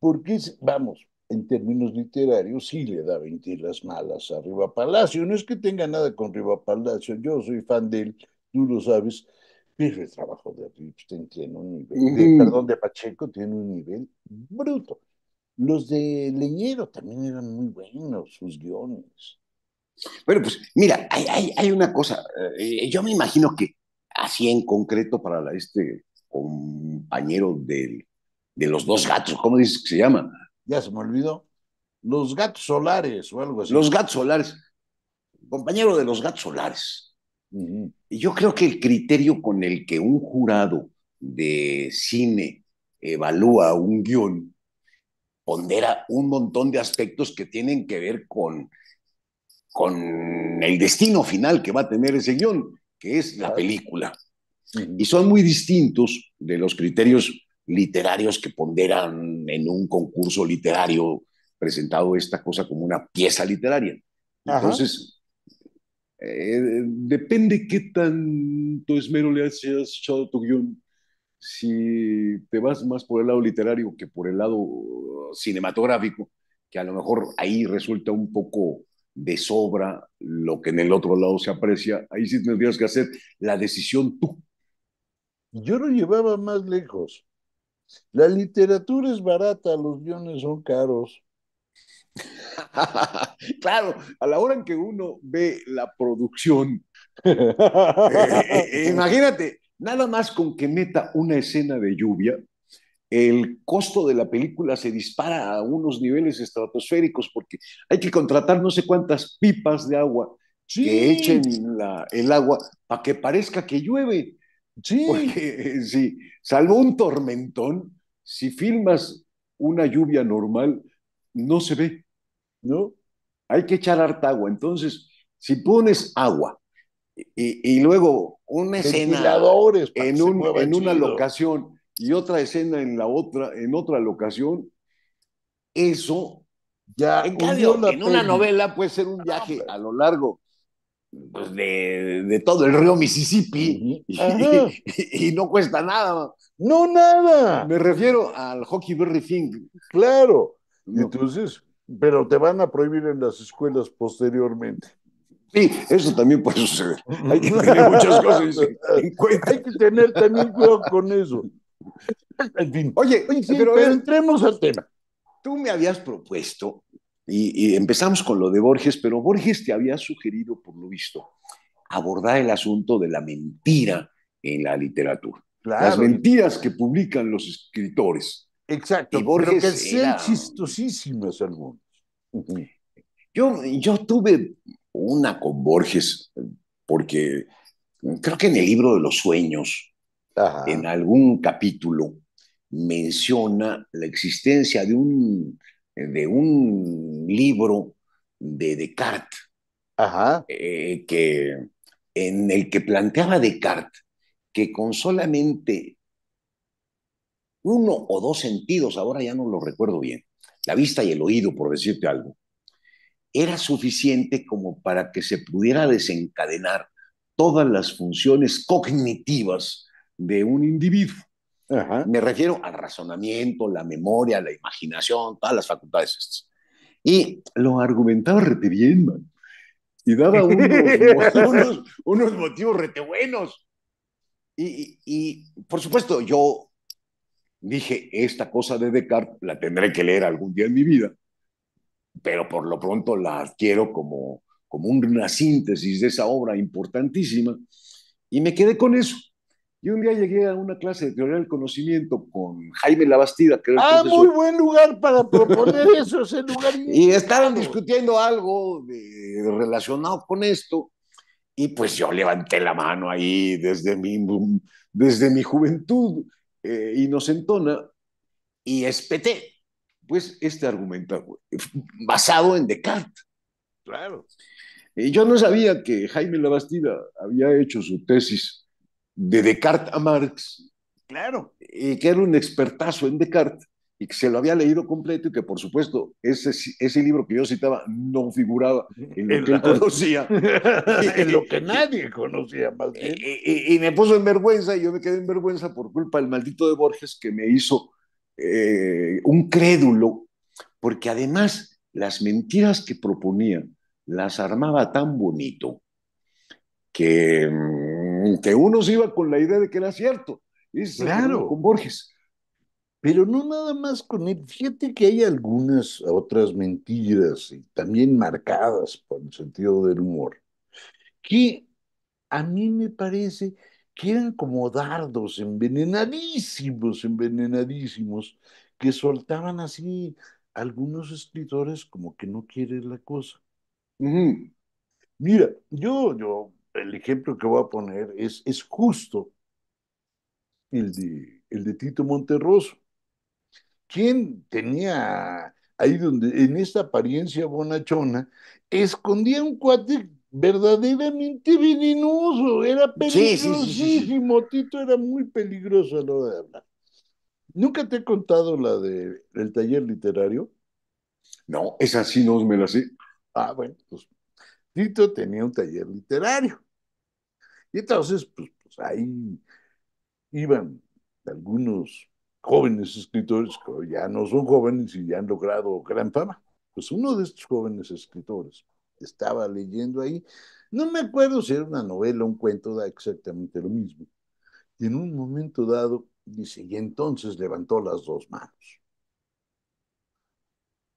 S2: porque vamos, en términos literarios, sí le da 20 las malas a Riva Palacio. No es que tenga nada con Riva Palacio, yo soy fan de él, tú lo sabes, pero el trabajo de tiene un nivel, perdón, de Pacheco tiene un nivel bruto. Los de Leñero también eran muy buenos, sus guiones.
S1: Bueno, pues mira, hay, una cosa. Eh, yo me imagino que así en concreto para este compañero del, de los dos gatos, ¿cómo dices que se llama?
S2: Ya se me olvidó. Los gatos solares
S1: o algo así. Los gatos solares. Compañero de los gatos solares. Yo creo que el criterio con el que un jurado de cine evalúa un guión pondera un montón de aspectos que tienen que ver con, con el destino final que va a tener ese guión, que es la película. Y son muy distintos de los criterios literarios que ponderan en un concurso literario presentado esta cosa como una pieza literaria. Entonces, eh, depende qué tanto esmero le has echado a tu guión. Si te vas más por el lado literario que por el lado cinematográfico, que a lo mejor ahí resulta un poco de sobra lo que en el otro lado se aprecia, ahí sí tendrías que hacer la decisión tú. Yo lo llevaba más lejos. La
S2: literatura es barata, los guiones son caros.
S1: claro, a la hora en que uno ve la producción, imagínate, nada más con que meta una escena de lluvia, el costo de la película se dispara a unos niveles estratosféricos porque hay que contratar no sé cuántas pipas de agua que echen la, el agua para que parezca que llueve. Porque eh, salvo un tormentón, si filmas una lluvia normal, no se ve. ¿no? Hay que echar harta agua. Entonces, si pones agua y, luego una escena en, un, en una locación y otra escena en la otra, en otra locación, eso ya en, una novela puede ser un viaje a lo largo pues, de, todo el río Mississippi y, no cuesta nada. No, nada. Me refiero
S2: al Hockey Berry Thing. Claro. Entonces, pero te van a prohibir en las escuelas posteriormente. Sí, eso también puede suceder. Hay que tener muchas cosas
S1: en cuenta. Hay que tener también cuidado con eso. En fin. Oye, pero, entremos al tema. Tú me habías propuesto, y, empezamos con lo de Borges, pero Borges te había sugerido, por lo visto, abordar el asunto de la mentira en la literatura. Las mentiras que publican los escritores. Exacto, porque Yo, yo tuve una con Borges, porque creo que en el libro de los sueños, en algún capítulo, menciona la existencia de un, de un libro de Descartes, eh, que, en el que planteaba Descartes que con solamente uno o dos sentidos, ahora ya no lo recuerdo bien, la vista y el oído, por decirte algo, era suficiente como para que se pudiera desencadenar todas las funciones cognitivas de un individuo. Me refiero al razonamiento, la memoria, la imaginación, todas las facultades estas. Y lo argumentaba rete man. Y daba unos, motivos rete buenos. y, por supuesto, yo dije, esta cosa de Descartes la tendré que leer algún día en mi vida, pero por lo pronto la adquiero como, como una síntesis de esa obra importantísima y me quedé con eso. Y un día llegué a una clase de teoría del conocimiento con Jaime Labastida. Que ah, muy buen lugar para proponer
S2: eso, ese lugar.
S1: Y estaban discutiendo algo relacionado con esto. Y pues yo levanté la mano ahí desde mi, desde mi juventud. Inocentona eh, y nos y Pues este argumento eh, basado en Descartes. Claro. Y yo no sabía que Jaime Labastida había hecho su tesis de Descartes a Marx. Claro. Y que era un expertazo en Descartes y que se lo había leído completo y que por supuesto ese, ese libro que yo citaba no figuraba en lo que conocía. en lo que nadie conocía más bien. Y, me puso en vergüenza y yo me quedé en vergüenza por culpa del maldito de Borges que me hizo eh, un crédulo, porque además las mentiras que proponía las armaba tan bonito que, mm, que uno se iba con la idea de que era cierto. claro. con Borges. Pero
S2: no nada más con él. Fíjate que hay algunas otras mentiras, y también marcadas por el sentido del humor, que a mí me parece que eran como dardos envenenadísimos, envenenadísimos, que soltaban así algunos escritores como que no quieren la cosa. Mira, yo, yo, el ejemplo que voy a poner es, es justo el de, el de Tito Monterroso quién tenía ahí donde, en esta apariencia bonachona, escondía un cuate verdaderamente venenoso, era peligrosísimo, Tito era muy peligroso a la de hablar. ¿Nunca te he contado la del taller literario? No, esa sí no me la sé. Ah, bueno, pues Tito tenía un taller literario. Y entonces, pues, pues ahí iban algunos jóvenes escritores que ya no son jóvenes y ya han logrado gran fama. Pues uno de estos jóvenes escritores estaba leyendo ahí, no me acuerdo si era una novela o un cuento, da exactamente lo mismo. Y en un momento dado dice, y entonces levantó las dos manos.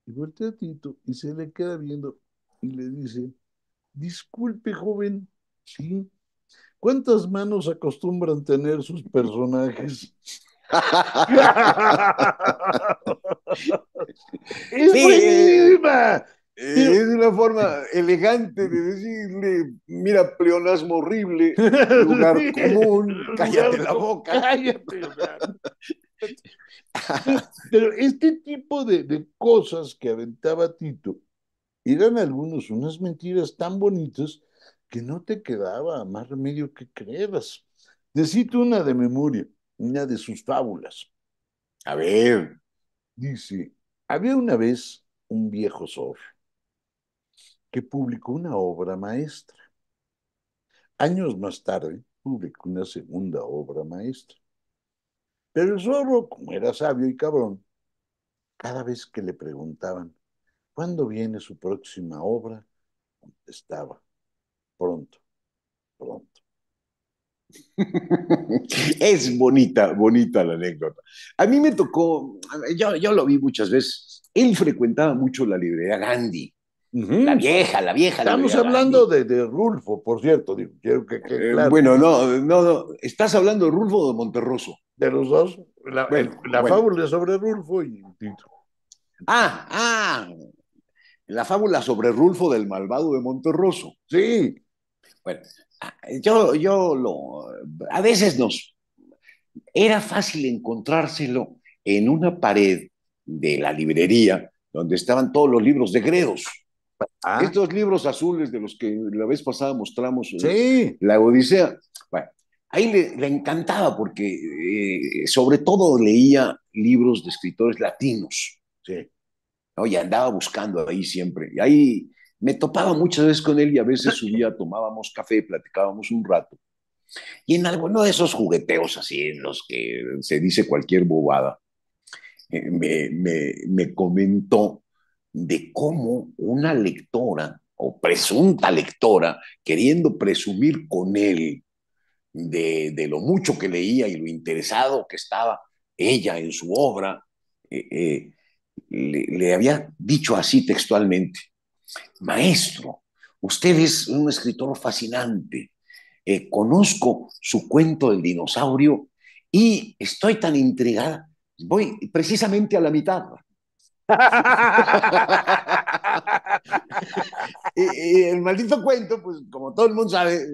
S2: Y voltea a Tito y se le queda viendo y le dice, disculpe joven, ¿sí? ¿Cuántas manos acostumbran tener sus personajes?
S1: es es una forma elegante de decirle, mira, pleonasmo horrible, lugar común, cállate la boca.
S2: Cállate, Pero este tipo de, cosas que aventaba Tito eran algunos unas mentiras tan bonitas que no te quedaba más remedio que creerlas. necesito una de memoria una de sus fábulas. A ver, dice, había una vez un viejo zorro que publicó una obra maestra. Años más tarde publicó una segunda obra maestra. Pero el zorro, como era sabio y cabrón, cada vez que le preguntaban, ¿cuándo viene su próxima
S1: obra? Contestaba, pronto, pronto. es bonita, bonita la anécdota. A mí me tocó, yo, lo vi muchas veces, él frecuentaba mucho la librería Gandhi. La vieja, la vieja. Estamos hablando
S2: de, de, Rulfo, por cierto. Eh, bueno, no,
S1: no, no. Estás hablando de Rulfo de Monterroso. De los dos. La, fábula sobre Rulfo y Ah, ah. La fábula sobre Rulfo del malvado de Monterroso. Sí. Bueno, yo, yo lo, a veces nos, era fácil encontrárselo en una pared de la librería donde estaban todos los libros de Gredos. Ah. Estos libros azules de los que la vez pasada mostramos eh, la Odisea. ahí le, encantaba porque eh, sobre todo leía libros de escritores latinos. Y andaba buscando ahí siempre. Y ahí me topaba muchas veces con él y a veces subía, tomábamos café, platicábamos un rato. Y en alguno de esos jugueteos así, en los que se dice cualquier bobada, eh, me, comentó de cómo una lectora o presunta lectora, queriendo presumir con él de, lo mucho que leía y lo interesado que estaba ella en su obra, eh, eh, le, había dicho así textualmente, Maestro, usted es un escritor fascinante. Eh, conozco su cuento del dinosaurio y estoy tan intrigada. Voy precisamente a la mitad. el maldito cuento, pues como todo el mundo sabe,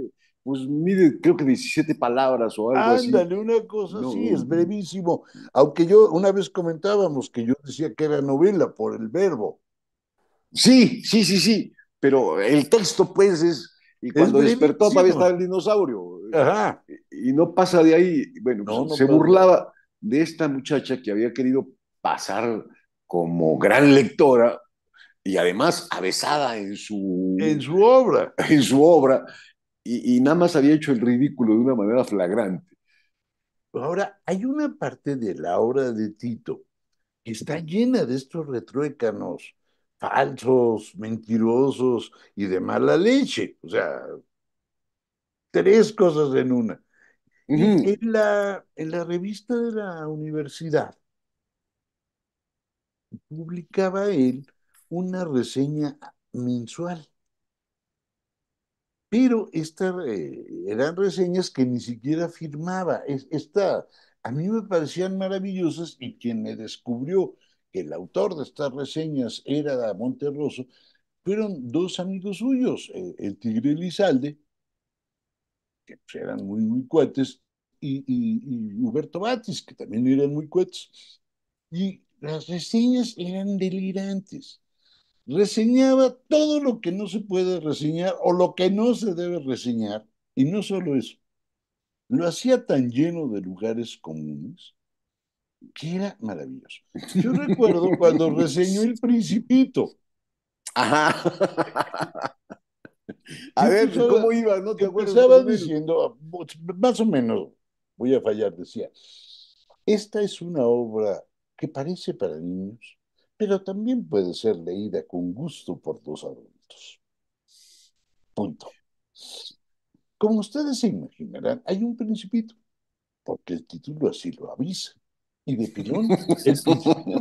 S1: pues mide, creo que 17
S2: palabras o algo así. Ándale, una cosa así, es brevísimo. Aunque yo, una vez comentábamos que yo decía que era novela por el verbo, Sí, sí, sí, sí,
S1: pero el texto pues es... Y cuando despertó todavía estaba el dinosaurio. Eh, Ajá. Y no pasa de ahí. Bueno, pues, se burlaba de esta muchacha que había querido pasar como gran lectora y además avesada en su... En su obra. En su obra. Y, y nada más había hecho el ridículo de una manera flagrante. Ahora, hay una parte de la obra de Tito
S2: que está llena de estos retruécanos falsos, mentirosos y de mala leche. O sea, tres cosas en una. en, la, en la revista de la universidad publicaba él una reseña mensual. Pero estas eh, eran reseñas que ni siquiera firmaba. esta, a mí me parecían maravillosas y quien me descubrió que el autor de estas reseñas era Monterroso, fueron dos amigos suyos, eh, el Tigre Lizalde que pues, eran muy, muy cohetes y, Huberto Batis, que también eran muy cohetes Y las reseñas eran delirantes. Reseñaba todo lo que no se puede reseñar o lo que no se debe reseñar. Y no solo eso, lo hacía tan lleno de lugares comunes que era maravilloso. Yo recuerdo cuando reseñó El Principito. Ajá.
S1: A ver, ¿cómo iba?
S2: No te acuerdas. Estaba diciendo, pues, más o menos, voy a fallar, decía, esta es una obra que parece para niños, pero también puede ser leída con gusto por dos adultos. Punto. Como ustedes se imaginarán, hay un principito, porque el título así lo avisa y de pilón.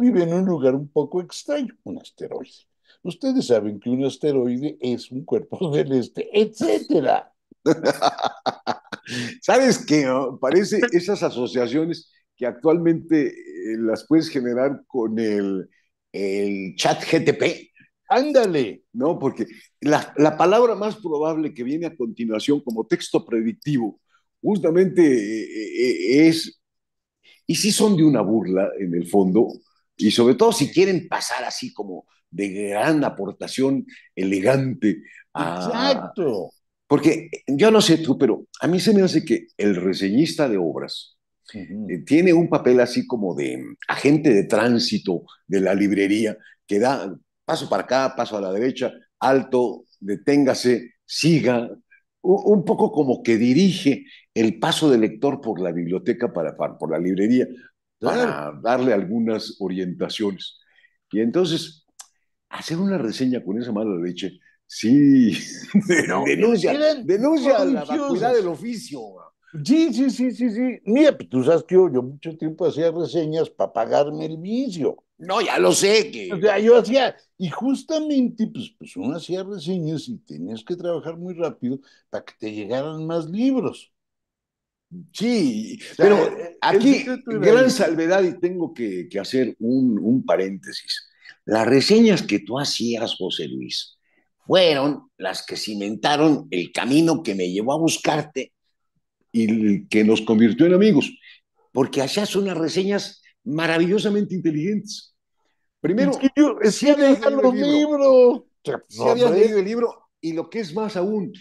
S2: vive en un lugar un poco extraño, un asteroide. Ustedes saben que un asteroide
S1: es un cuerpo celeste, etcétera. ¿Sabes qué? Ah, parece esas asociaciones que actualmente eh, las puedes generar con el, chat GTP. Ándale, ¿no? Porque la, palabra más probable que viene a continuación como texto predictivo justamente eh, eh, es y si son de una burla en el fondo, y sobre todo si quieren pasar así como de gran aportación elegante. Exacto. Porque yo no sé tú, pero a mí se me hace que el reseñista de obras eh, tiene un papel así como de agente de tránsito de la librería que da paso para acá, paso a la derecha, alto, deténgase, siga, un poco como que dirige el paso del lector por la biblioteca, para, por la librería, para darle algunas orientaciones. Y entonces, hacer una reseña con esa mala leche, sí, denuncia, denuncia la vacuidad del oficio.
S2: Sí, sí, sí, sí, sí. Mira, pues, tú sabes que yo, mucho tiempo hacía reseñas para pagarme el vicio. No, ya lo sé que. O sea, yo hacía, y justamente, pues, pues uno hacía reseñas y tenías que trabajar muy rápido para que te llegaran más libros.
S1: Sí, pero eh, eh, aquí, gran salvedad, y tengo que, hacer un, un, paréntesis. Las reseñas que tú hacías, José Luis, fueron las que cimentaron el camino que me llevó a buscarte y que nos convirtió en amigos, porque hacías unas reseñas maravillosamente inteligentes. Primero, si, habías leído el libro, y lo que es más aún,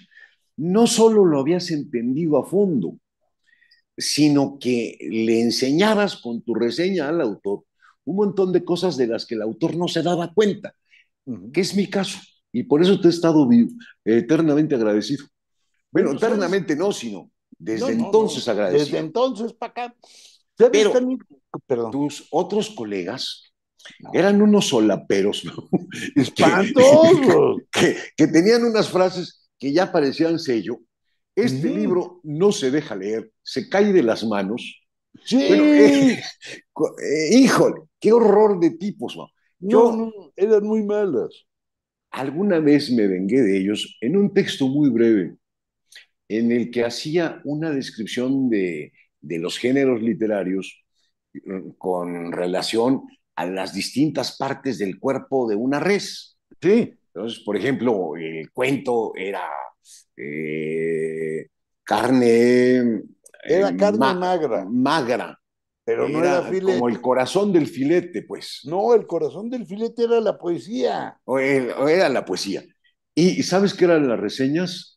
S1: no solo lo habías entendido a fondo, sino que le enseñabas con tu reseña al autor un montón de cosas de las que el autor no se daba cuenta, que es mi caso, y por eso te he estado eternamente agradecido. Bueno, eternamente no, sino desde entonces Desde
S2: entonces para acá.
S1: Pero tus otros colegas eran unos solaperos. Espantosos. Que, tenían unas frases que ya parecían sello. Este libro no se deja leer, se cae de las manos. Sí. Pero, eh, eh, híjole, qué horror de tipos. Yo, eran muy malas. Alguna vez me vengué de ellos en un texto muy breve en el que hacía una descripción de, los géneros literarios mm, con relación a las distintas partes del cuerpo de una res. Sí. Entonces, por ejemplo, el cuento era eh, carne. Mm, era carne magra. Magra. Pero no era filete. Como el corazón del filete, pues. No, el corazón del filete era la poesía. o era la poesía. ¿Y sabes qué eran las reseñas?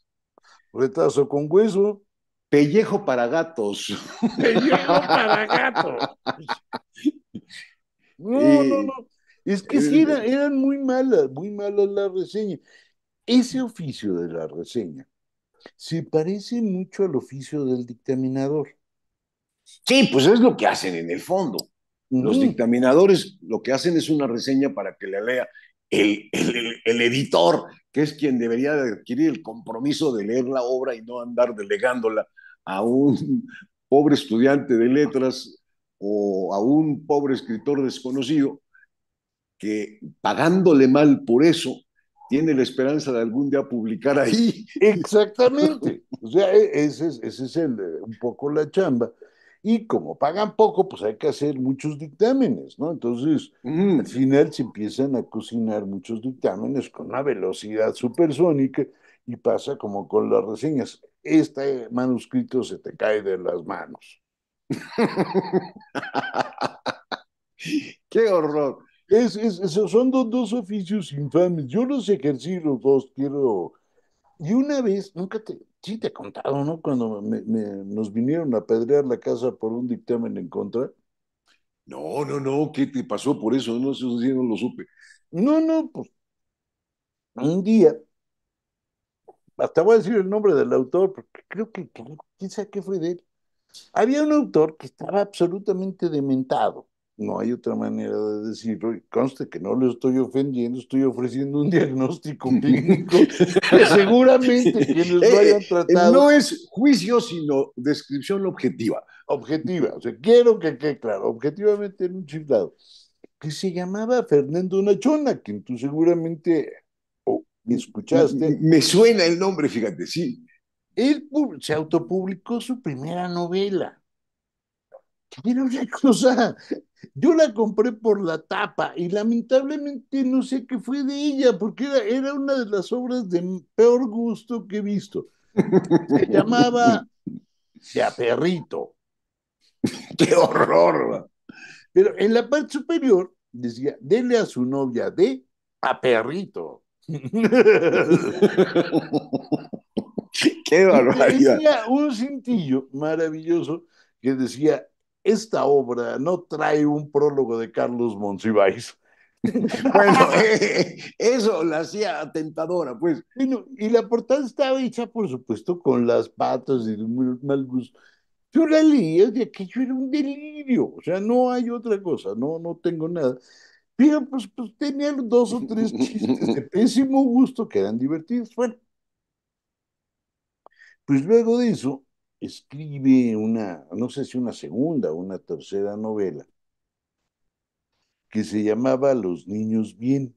S1: Retazo con hueso. Pellejo para gatos.
S2: Pellejo para gatos. No, no, no. Es que sí, eran, muy malas, muy malas las reseñas. Ese oficio de la reseña se parece mucho al oficio del
S1: dictaminador. Sí, pues es lo que hacen en el fondo. Los dictaminadores lo que hacen es una reseña para que la lea el, el, editor, que es quien debería adquirir el compromiso de leer la obra y no andar delegándola a un pobre estudiante de letras o a un pobre escritor desconocido, que pagándole mal por eso, tiene la esperanza de algún día publicar ahí. Exactamente. O sea, e, ese es, ese es el, eh, un
S2: poco la chamba y como pagan poco, pues hay que hacer muchos dictámenes, ¿no? Entonces, mm. al final se empiezan a cocinar muchos dictámenes con una velocidad supersónica y pasa como con las reseñas. Este manuscrito se te cae de las manos. ¡Qué horror! Es, son dos, oficios infames. Yo los ejercí los dos, quiero... Y una vez, nunca te sí te he contado, ¿no? Cuando nos vinieron a apedrear la casa por un dictamen en contra. No, no, no, ¿qué te pasó por eso? No sé si no lo supe. No, no, pues un día, hasta voy a decir el nombre del autor, porque creo que, quién sabe qué fue de él. Había un autor que estaba absolutamente dementado. No hay otra manera de decirlo. conste que no lo estoy ofendiendo, estoy ofreciendo un diagnóstico clínico
S1: que seguramente eh, quienes lo hayan eh, tratado. No
S2: es juicio, sino descripción objetiva. Objetiva, o sea, quiero que quede claro, objetivamente en un chiflado, que se llamaba Fernando Nachona, quien tú seguramente me mm, escuchaste. Me, mm, me suena el nombre, fíjate, sí. Él se autopublicó su primera novela era una cosa, yo la compré por la tapa y lamentablemente no sé qué fue de ella, porque era, una de las obras de peor gusto que he visto. Se llamaba De a perrito. ¡Qué horror! Pero en la parte superior decía, dele a su novia de
S1: a perrito. ¡Qué barbaridad! Decía
S2: un cintillo maravilloso que decía, esta obra no trae un prólogo de Carlos Monsiváis. bueno, eh, eso la hacía tentadora, pues. y la portada estaba hecha, por supuesto, con las patas y muy mal gusto. Yo la leía de aquello era un delirio, o sea, no hay otra cosa, no, no tengo nada. Pero pues, pues tenían dos o tres chistes de pésimo gusto que eran divertidos. Bueno, pues luego de eso, escribe una, no sé si una segunda o una tercera novela, que se llamaba Los Niños Bien,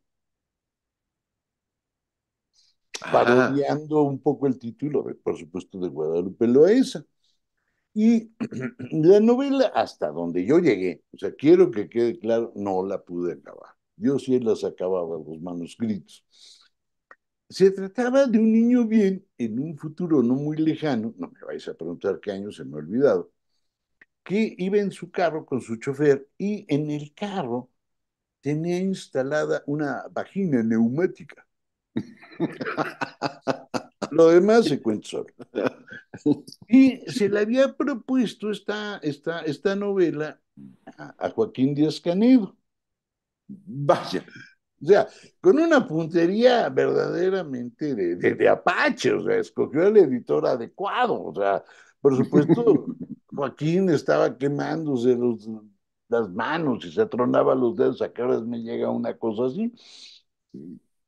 S2: parodiando un poco el título, de, por supuesto, de Guadalupe Loaesa. Y la novela, hasta donde yo llegué, o sea, quiero que quede claro, no la pude acabar. Yo sí las acababa, los manuscritos se trataba de un niño bien en un futuro no muy lejano, no me vais a preguntar qué año se me ha olvidado, que iba en su carro con su chofer y en el carro tenía instalada una vagina neumática. Lo demás se cuenta solo. Y se le había propuesto esta, esta, esta novela a, a Joaquín Díaz Canedo. Vaya, o sea, con una puntería verdaderamente de, apache, o sea, escogió el editor adecuado, o sea, por supuesto, Joaquín estaba quemándose las manos y se tronaba los dedos, a qué horas me llega una cosa así.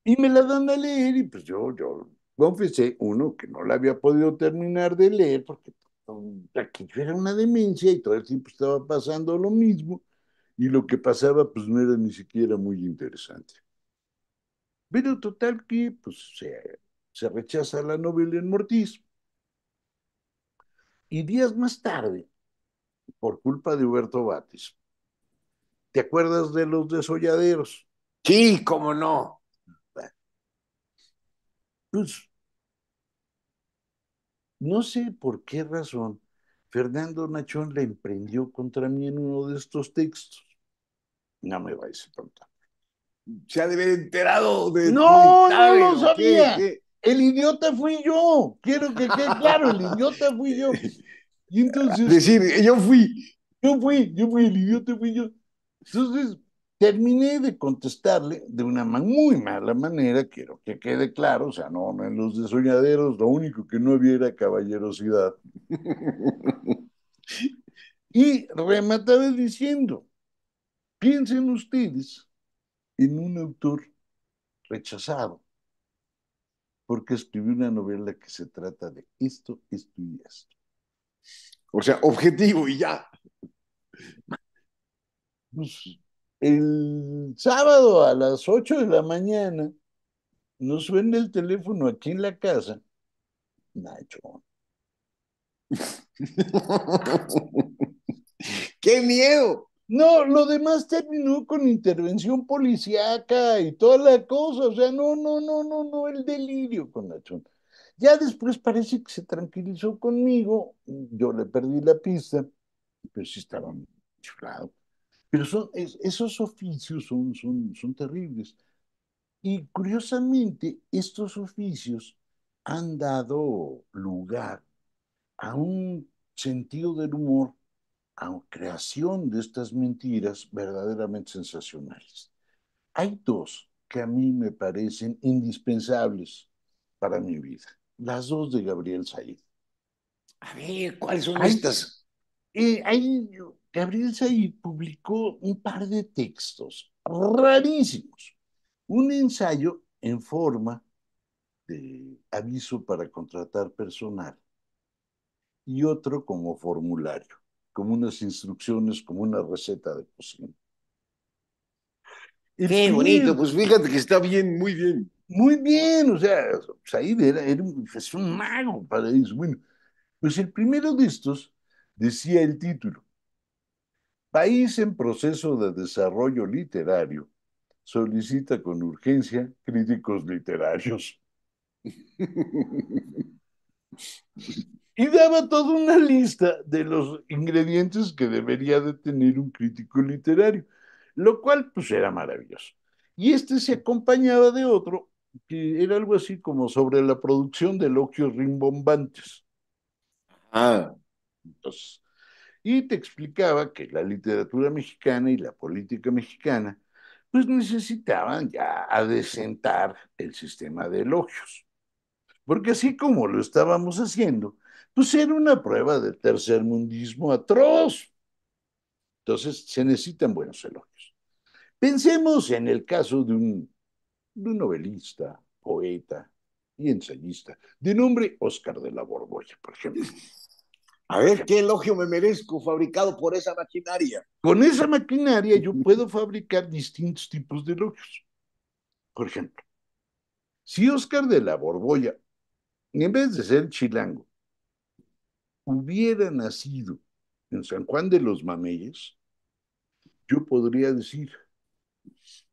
S2: Y me la dan a leer y pues yo, yo confesé, uno, que no la había podido terminar de leer porque aquí pues, yo era una demencia y todo el tiempo estaba pasando lo mismo y lo que pasaba pues no era ni siquiera muy interesante. Pero total que pues, se, rechaza la novela en Mortiz. Y días más tarde, por culpa de Huberto Batis, ¿te acuerdas de los desolladeros? Sí, cómo no. Pues, no sé por qué razón, Fernando Nachón le emprendió contra mí en uno de estos textos. No me
S1: va a preguntar se ha de haber enterado de. No, no lo sabía.
S2: El idiota fui yo. Quiero que quede claro, el idiota fui yo. Y entonces. Decir, yo fui. Yo fui, yo fui, el idiota fui yo. Entonces, terminé de contestarle de una muy mala manera, quiero que quede claro, o sea, no, no en los desoñaderos, lo único que no había era caballerosidad. y remataba diciendo, piensen ustedes en un autor rechazado, porque escribió una novela que se trata de esto, esto y esto.
S1: O sea, objetivo y ya.
S2: Pues, el sábado a las 8 de la mañana nos suena el teléfono aquí en la casa. Nacho. ¡Qué miedo! No, lo demás terminó con intervención policíaca y toda la cosa. O sea, no, no, no, no, no, el delirio con la Ya después parece que se tranquilizó conmigo. Yo le perdí la pista, pero pues sí estaba chulado. Pero son, esos oficios son, son, son terribles. Y curiosamente, estos oficios han dado lugar a un sentido del humor a creación de estas mentiras verdaderamente sensacionales. Hay dos que a mí me parecen indispensables para mi vida. Las dos de Gabriel Said.
S1: A ver, ¿cuáles son estas?
S2: Eh, Gabriel Said publicó un par de textos rarísimos. Un ensayo en forma de aviso para contratar personal y otro como formulario como unas instrucciones, como una receta de cocina. Qué bonito, pues fíjate que está bien, muy bien. Muy bien, o sea, Said pues era, un, es un mago para eso. Bueno, pues el primero de estos decía el título, País en proceso de desarrollo literario solicita con urgencia críticos literarios. y daba toda una lista de los ingredientes que debería de tener un crítico literario, lo cual pues era maravilloso. Y este se acompañaba de otro que era algo así como sobre la producción de elogios rimbombantes. Ah. Entonces, y te explicaba que la literatura mexicana y la política mexicana pues necesitaban ya adecentar el sistema de elogios. Porque así como lo estábamos haciendo, pues era una prueba de tercermundismo atroz. Entonces se necesitan buenos elogios. Pensemos en el caso de un, novelista, poeta y ensayista, de nombre Oscar de la Borbolla, por ejemplo. A ver qué
S1: elogio me merezco fabricado por esa maquinaria.
S2: Con esa maquinaria yo puedo fabricar distintos tipos de elogios. Por ejemplo, si Oscar de la Borbolla, en vez de ser chilango, hubiera nacido en San Juan de los Mameyes, yo podría decir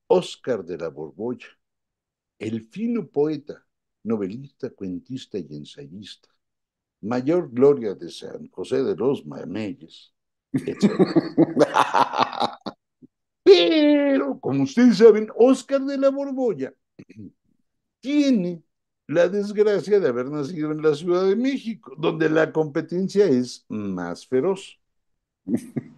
S2: Óscar de la Borbolla, el fino poeta, novelista, cuentista y ensayista, mayor gloria de San José de los Mameyes,
S1: Pero,
S2: como ustedes saben, Óscar de la Borbolla tiene la desgracia de haber nacido en la Ciudad de México, donde la competencia es más
S1: feroz.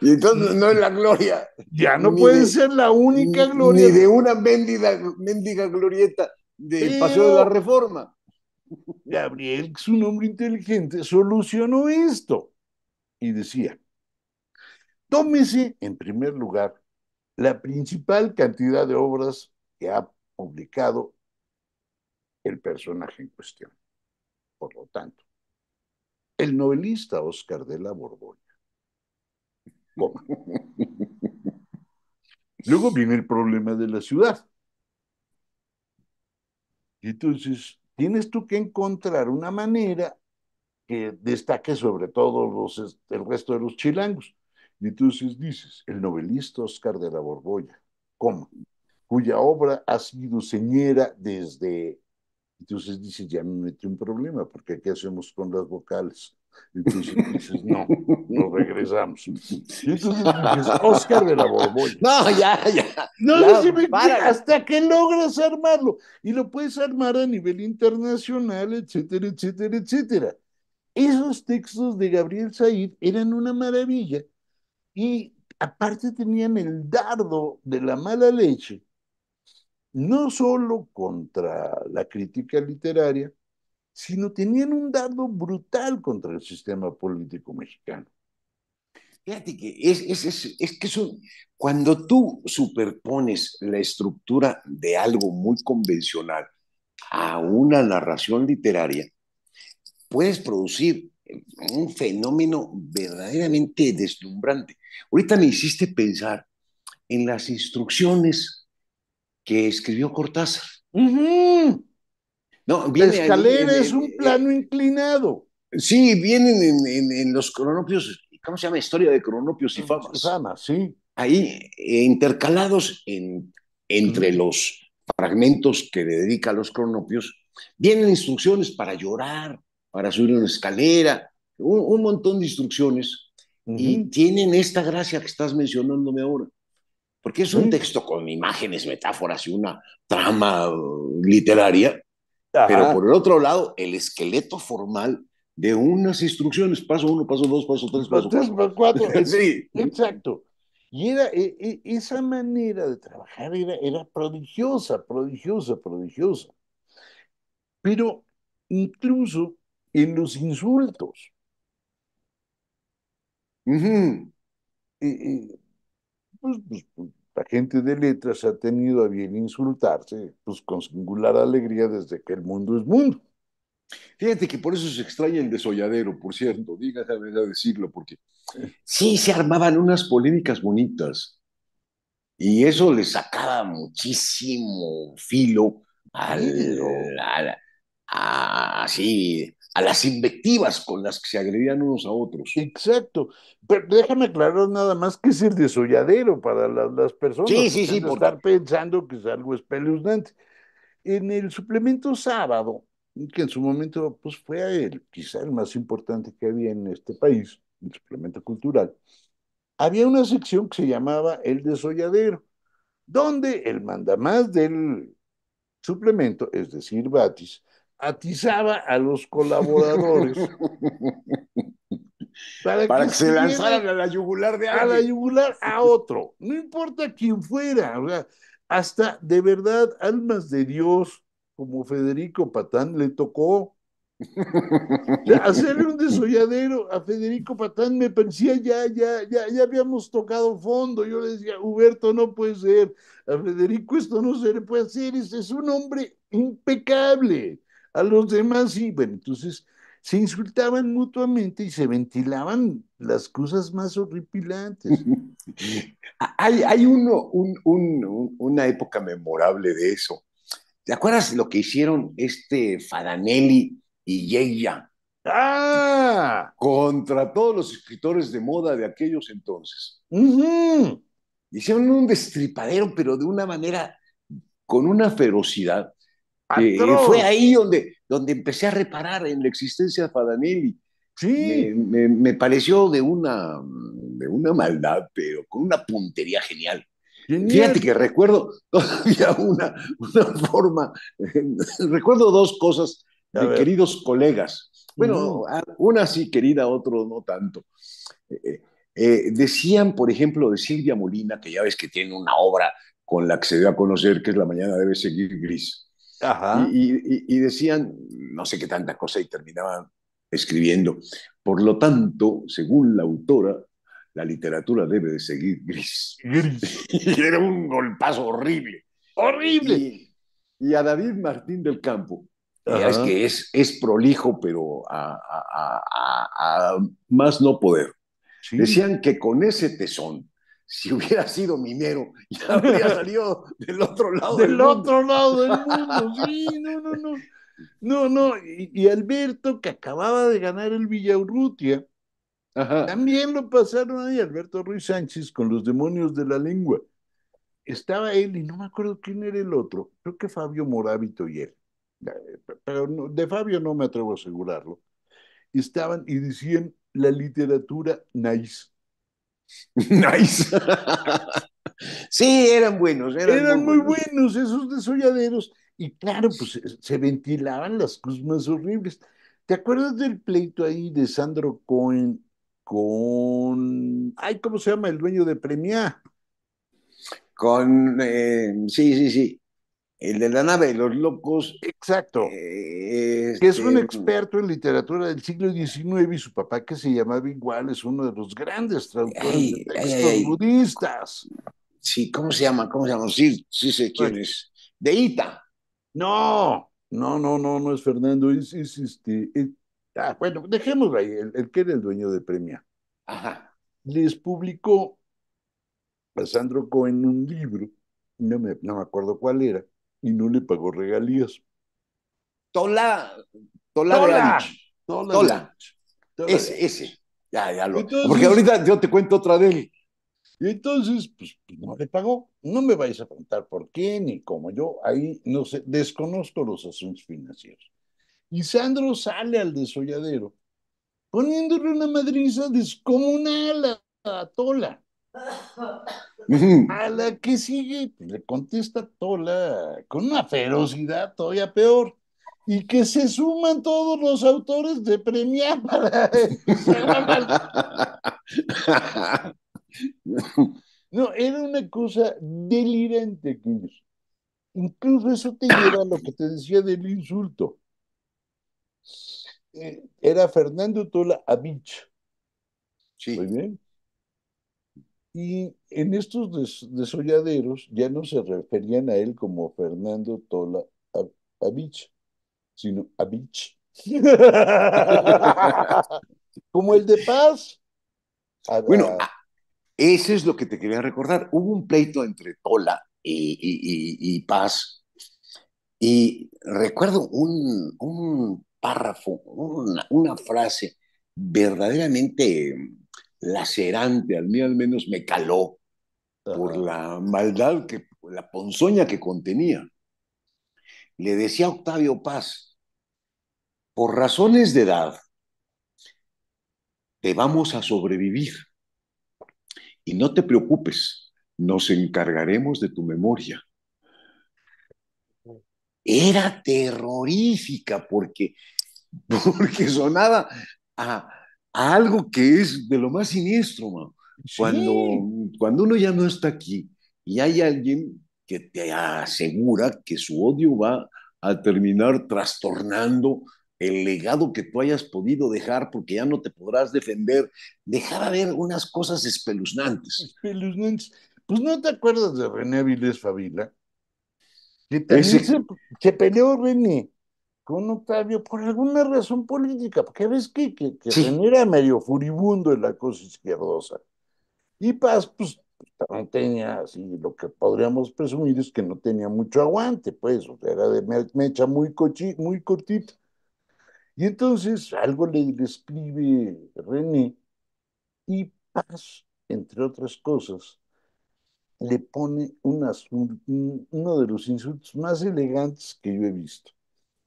S1: y entonces no es la gloria.
S2: Ya no puede
S1: ser la única gloria. de una mendiga, mendiga glorieta del paseo de la reforma.
S2: Gabriel, que es un hombre inteligente, solucionó esto y decía, tómese en primer lugar la principal cantidad de obras que ha publicado el personaje en cuestión. Por lo tanto, el novelista Oscar de la Borgoña. Luego viene el problema de la ciudad. Entonces, tienes tú que encontrar una manera que destaque sobre todo el resto de los chilangos. Y entonces dices, el novelista Oscar de la Borbolla, cuya obra ha sido señera desde entonces dice, ya me metí un problema, porque ¿qué hacemos con las vocales?
S1: Entonces dices, no, no regresamos. Y entonces Oscar de la Borbolla. No, ya, ya. No, si hasta
S2: que logras armarlo. Y lo puedes armar a nivel internacional, etcétera, etcétera, etcétera. Esos textos de Gabriel Said eran una maravilla. Y aparte tenían el dardo de la mala leche no solo contra la crítica literaria, sino tenían un dado brutal contra el sistema
S1: político mexicano. Fíjate que es, es, es, es que eso, cuando tú superpones la estructura de algo muy convencional a una narración literaria, puedes producir un fenómeno verdaderamente deslumbrante. Ahorita me hiciste pensar en las instrucciones que escribió Cortázar. no, la escalera es un eh, plano inclinado. Sí, vienen en, los cronopios, ¿cómo se llama? Historia de cronopios y ah, famas. sí. Ahí, eh, intercalados entre los fragmentos que dedica a los cronopios, vienen instrucciones para llorar, para subir una escalera, un, montón de instrucciones, y tienen esta gracia que estás mencionándome ahora porque es un texto con imágenes, metáforas y una trama mm, literaria, pero por el otro lado, el esqueleto formal de unas instrucciones, paso uno, paso dos, paso tres, paso, tres, cuatro. sí. Exacto. Y era, e,
S2: e, esa manera de trabajar era, prodigiosa, prodigiosa, prodigiosa. Pero incluso en los insultos. Pues, pues, pues, la gente de letras ha tenido a bien insultarse, pues con singular alegría
S1: desde que el mundo es mundo. Fíjate que por eso se extraña el desolladero, por cierto, dígame a decirlo, porque sí se armaban unas políticas bonitas y eso le sacaba muchísimo filo a, así a las invectivas con las que se agredían
S2: unos a otros. Exacto. Pero déjame aclarar nada más que es el desolladero para las, personas. Sí, sí, sí. estar pensando que es algo espeluznante. En el suplemento sábado, que en su momento pues, fue el, quizá el más importante que había en este país, el suplemento cultural, había una sección que se llamaba El Desolladero, donde el mandamás del suplemento, es decir, Batis, atizaba a los colaboradores para, que, se, lanzaran a
S1: la yugular de A la
S2: yugular a otro, no importa quién fuera, o hasta de verdad, almas de Dios, como Federico Patán, le tocó. Hacerle un desolladero a Federico Patán me parecía ya, ya, ya, ya habíamos tocado fondo. Yo le decía, Huberto, no puede ser. A Federico esto no se le puede hacer. es un hombre impecable a los demás sí. Bueno, entonces se insultaban mutuamente y
S1: se ventilaban las cosas más horripilantes. hay hay uno, una época memorable de eso. ¿Te acuerdas lo que hicieron este Fadanelli y Yeya? ¡Ah! Contra todos los escritores de moda de aquellos entonces. Hicieron un destripadero, pero de una manera, con una ferocidad, y, fue ahí donde, donde empecé a reparar en la existencia de Fadanelli. Sí. Me, pareció de una, de una maldad, pero con una puntería genial. Fíjate que recuerdo todavía una, forma, recuerdo dos cosas de queridos colegas. Bueno, una sí querida, otro no tanto. Eh, eh, eh, decían, por ejemplo, de Silvia Molina, que ya ves que tiene una obra con la que se dio a conocer, que es La mañana debe seguir gris. Y, decían no sé qué tantas cosas y terminaban escribiendo. Por lo tanto, según la autora, la literatura debe de seguir gris. y era un golpazo horrible. Horrible. Y, a David Martín del Campo, es que es, es prolijo, pero a, más no poder. Decían que con ese tesón si hubiera sido minero, ya habría salido del otro lado del, del otro lado del mundo. Sí,
S2: no, no, no. No, no. Y, Alberto, que acababa de ganar el Villaurrutia, también lo pasaron ahí, Alberto Ruiz Sánchez, con los demonios de la lengua. Estaba él y no me acuerdo quién era el otro. Creo que Fabio Morábito y él. Pero de Fabio no me atrevo a asegurarlo. Estaban y decían la literatura nice Nice.
S1: sí, eran buenos. Eran, muy
S2: buenos. esos desolladeros. Y claro, pues eh, se ventilaban las cosas más horribles. ¿Te acuerdas del pleito ahí de Sandro
S1: Cohen con. Ay, ¿cómo se llama? El dueño de Premia. Con. Eh, sí, sí, sí el de la nave de los locos. Exacto. Eh, que es un este, experto en literatura del siglo XIX
S2: y su papá, que se llamaba igual, es uno de los grandes traductores de textos budistas.
S1: Sí, ¿cómo se llama? ¿Cómo se llama? Sí, sí sé quién pues, es. De Ita.
S2: No, no, no, no, no es Fernando, este, ah, bueno, dejémoslo ahí, el, que era el dueño de Premia. Ajá. Les publicó a Sandro Cohen un libro, no me, no me acuerdo cuál era, y no le pagó regalías.
S1: Tola, Tola, Tola, Tola, Ese, ese. Ya, ya lo. porque ahorita yo te cuento otra de él. Y entonces, pues,
S2: pues no le pagó. No me vais a preguntar por qué ni cómo. Yo ahí no sé, desconozco los asuntos financieros. Y Sandro sale al desolladero poniéndole una madriza descomunal a, a Tola.
S1: A
S2: la que sigue pues, le contesta Tola con una ferocidad todavía peor. Y que se suman todos los autores de premiar para. no, era una cosa delirante, Incluso eso te lleva a lo que te decía del insulto. Eh, era Fernando Tola a Sí. Muy bien. Y en estos desolladeros ya no se referían a él como Fernando Tola Abich, sino Abich. como el de paz.
S1: bueno, eso es lo que te quería recordar. Hubo un pleito entre Tola y, Paz. Y recuerdo un, párrafo, una frase verdaderamente lacerante, al mí al menos me caló por la maldad, que, la ponzoña que contenía. Le decía Octavio Paz, por razones de edad, te vamos a sobrevivir. Y no te preocupes, nos encargaremos de tu memoria. Era terrorífica porque, porque sonaba a, algo que es de lo más siniestro, Cuando, cuando uno ya no está aquí y hay alguien que te asegura que su odio va a terminar trastornando el legado que tú hayas podido dejar porque ya no te podrás defender, dejar a ver unas cosas espeluznantes. Espeluznantes. Pues no te
S2: acuerdas de René Avilés Favila, que, se, peleó René con Octavio por alguna razón política, porque ves que, que, era medio furibundo en la cosa izquierdosa. Y Paz, pues, no tenía, así, lo que podríamos presumir es que no tenía mucho aguante, pues, era de mecha muy, cochi, muy cortita. Y entonces algo le, le escribe René y Paz, entre otras cosas, le pone uno de los insultos más elegantes que yo he visto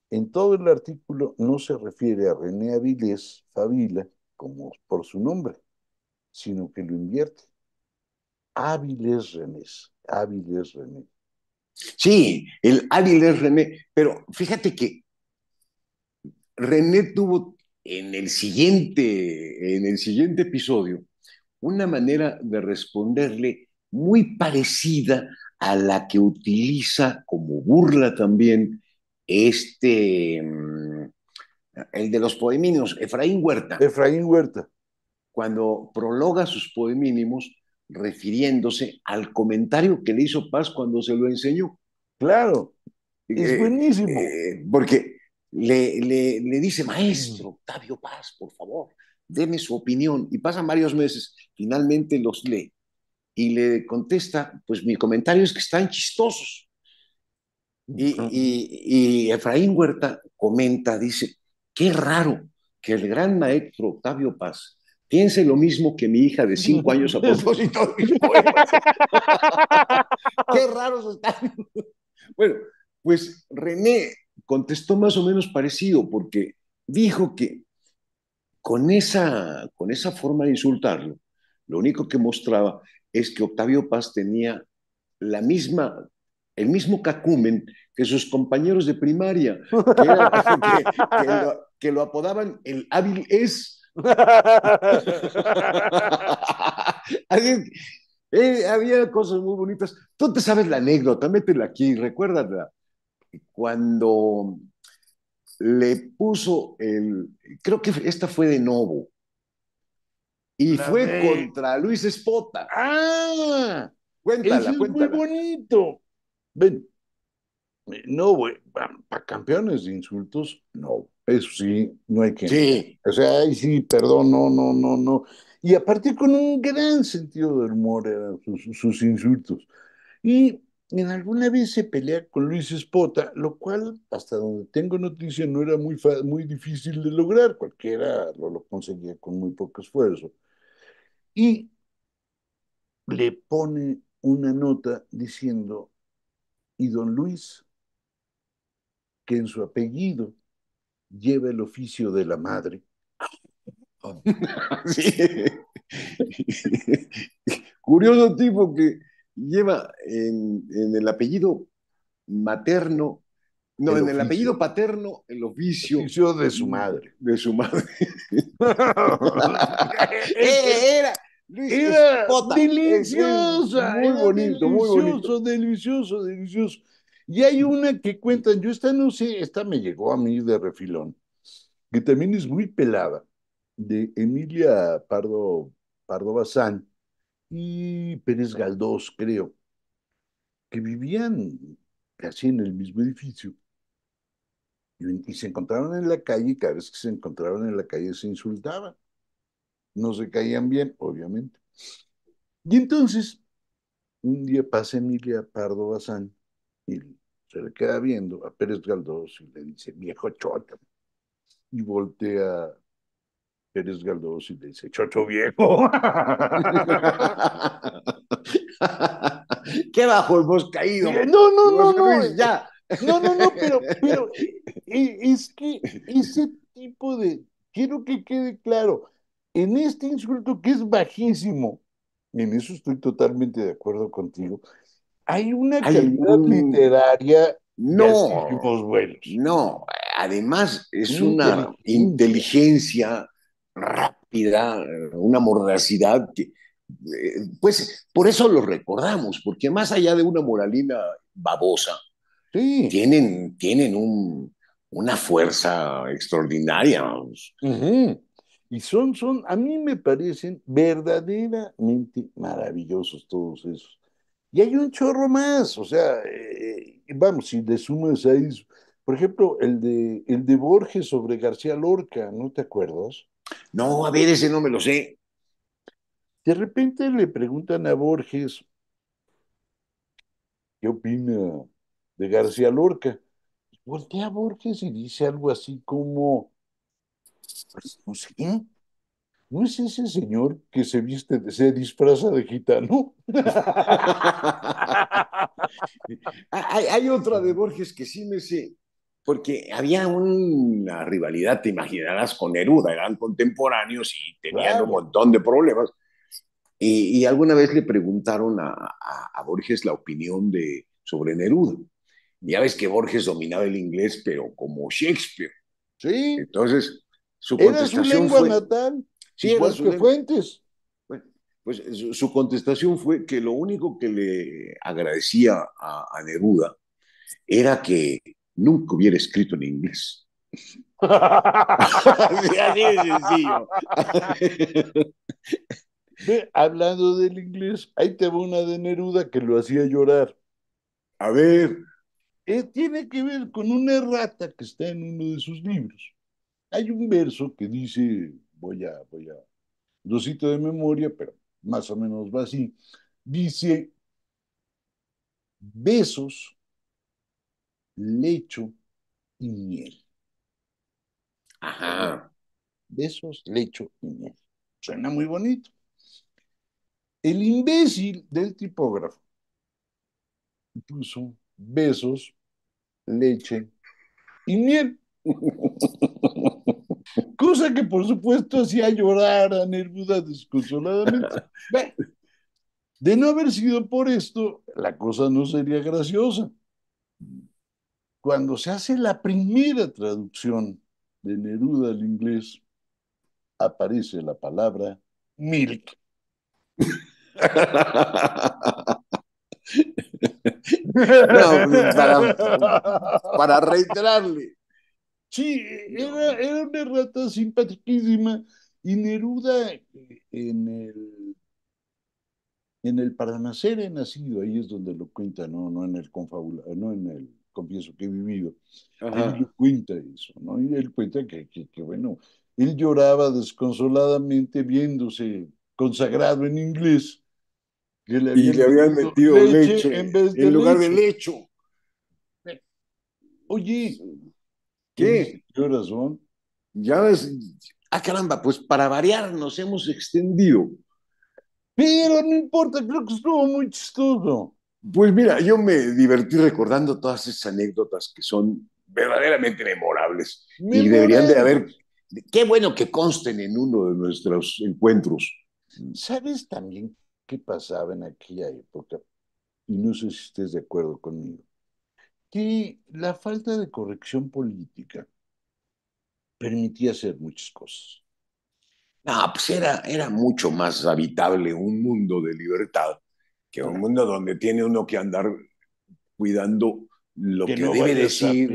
S2: en todo el artículo no se refiere a René Avilés Fabila, como por su nombre, sino que lo invierte. Áviles René,
S1: Áviles René. Sí, el Áviles René, pero fíjate que René tuvo en el siguiente, en el siguiente episodio una manera de responderle muy parecida a la que utiliza como burla también este, el de los poemínimos Efraín Huerta. Efraín Huerta. Cuando prologa sus poemínimos refiriéndose al comentario que le hizo Paz cuando se lo enseñó. Claro, es eh, buenísimo. Eh, porque le, le, dice, mm. maestro, Octavio Paz, por favor, deme su opinión. Y pasan varios meses, finalmente los lee y le contesta, pues mi comentario es que están chistosos. Y, Efraín Huerta comenta, dice, qué raro que el gran maestro Octavio Paz piense lo mismo que mi hija de cinco años a propósito de mis poemas. qué raros está. bueno, pues René contestó más o menos parecido porque dijo que con esa, con esa forma de insultarlo, lo único que mostraba es que Octavio Paz tenía la misma el mismo cacumen que sus compañeros de primaria, que, lo, apodaban el hábil es. Eh, había cosas muy bonitas. Tú te sabes la anécdota, métela aquí, recuérdala. Cuando le puso el, creo que esta fue de Novo, y fue contra Luis Espota. ¡Ah! Cuéntala, es muy
S2: bonito, Ven, eh, no, güey, para campeones de insultos, no, eso sí, no hay que. Sí. O sea, ay, sí, perdón, no, no, no, no. Y a partir con un gran sentido de humor eran eh, sus, insultos. Y en alguna vez se pelea con Luis Espota, lo cual, hasta donde tengo noticia, no era muy, muy difícil de lograr, cualquiera lo conseguía con muy poco esfuerzo. Y le pone una nota diciendo y don Luis, que en su apellido lleva el oficio de la madre. Oh.
S1: Curioso tipo que lleva en, el apellido materno,
S2: no, en el apellido
S1: paterno, el oficio, el oficio de su madre. De su madre. Eh, era, era este, deliciosa. muy bonito, muy bonito.
S2: Delicioso, delicioso. Y hay una que cuentan, yo esta no sé, esta me llegó a mí de refilón, que también es muy pelada, de Emilia Pardo, Pardo Bazán y Pérez Galdós, creo, que vivían casi en el mismo edificio. Y, se encontraron en la calle, y cada vez que se encontraron en la calle se insultaban no se caían bien, obviamente. Y entonces, un día pasa Emilia Pardo Bazán y se le queda viendo a Pérez Galdós y le dice, viejo chota. Y voltea a Pérez Galdós y le
S1: dice, chocho viejo. ¿Qué bajo hemos caído? Eh, no, no, no, no, ya. No, no, no, pero, pero
S2: es que ese tipo de, quiero que quede claro, en este insulto que es bajísimo, en eso estoy totalmente de acuerdo contigo,
S1: hay una calidad literaria no, no, además es una inteligencia rápida, una mordacidad que, eh, pues por eso lo recordamos, porque más allá de una moralina babosa, tienen, tienen una fuerza extraordinaria.
S2: Y son, son, a mí me parecen verdaderamente maravillosos todos esos. Y hay un chorro más, o sea, eh, eh, vamos, si le sumas a eso, por ejemplo, el de, el de Borges sobre García Lorca, ¿no te acuerdas?
S1: No, a ver, ese no me lo sé.
S2: De repente le preguntan a Borges qué opina de García Lorca. Voltea a Borges y dice algo así como, pues, no sé. ¿No es ese señor que se viste, de ser disfraza de gitano?
S1: hay, otra de Borges que sí me sé, porque había una rivalidad, te imaginarás, con Neruda, eran contemporáneos y tenían un montón de problemas. Y, alguna vez le preguntaron a, a, Borges la opinión de, sobre Neruda. Ya ves que Borges dominaba el inglés, pero como Shakespeare. Sí. Entonces, su era su lengua natal.
S2: Sí, era su lengua. Fuentes.
S1: pues eh, su contestación fue que lo único que le agradecía a, Neruda era que nunca hubiera escrito en inglés. Así de
S2: sencillo. hablando del inglés, ahí te va una de Neruda que lo hacía llorar. A ver. Eh, tiene que ver con una errata que está en uno de sus libros hay un verso que dice, voy a, voy a, lo cito de memoria, pero más o menos va así, dice, besos, lecho y miel.
S1: Ajá.
S2: Besos, lecho y miel. Suena muy bonito. El imbécil del tipógrafo puso besos, leche y miel. cosa que por supuesto hacía llorar a Neruda desconsoladamente. De no haber sido por esto, la cosa no sería graciosa. Cuando se hace la primera traducción de Neruda al inglés, aparece la palabra milk. Pues, para reiterarle, Sí, era, era una rata simpaticísima. Y Neruda, eh, en el, en el he nacido, ahí es donde lo cuenta, no, no en el confabula, no en el confieso que he vivido. Él cuenta eso, ¿no? Y él cuenta que, que, bueno, él lloraba desconsoladamente viéndose consagrado en inglés. y le habían metido leche, en, vez lugar del de
S1: lecho. Oye, ¿Qué? Qué razón. Ya ves, ah, caramba, pues para variar nos hemos extendido. Pero no importa, creo que estuvo muy chistoso. Pues mira, yo me divertí recordando todas esas anécdotas que son verdaderamente memorables. Y deberían de haber. Qué bueno que consten en uno de nuestros encuentros. ¿Sabes también qué pasaba en aquella época?
S2: Y no sé si estés de acuerdo conmigo que la falta de corrección
S1: política permitía hacer muchas cosas. No, pues era, mucho más habitable un mundo de libertad que un mundo donde tiene uno que andar cuidando lo que, que no debe decir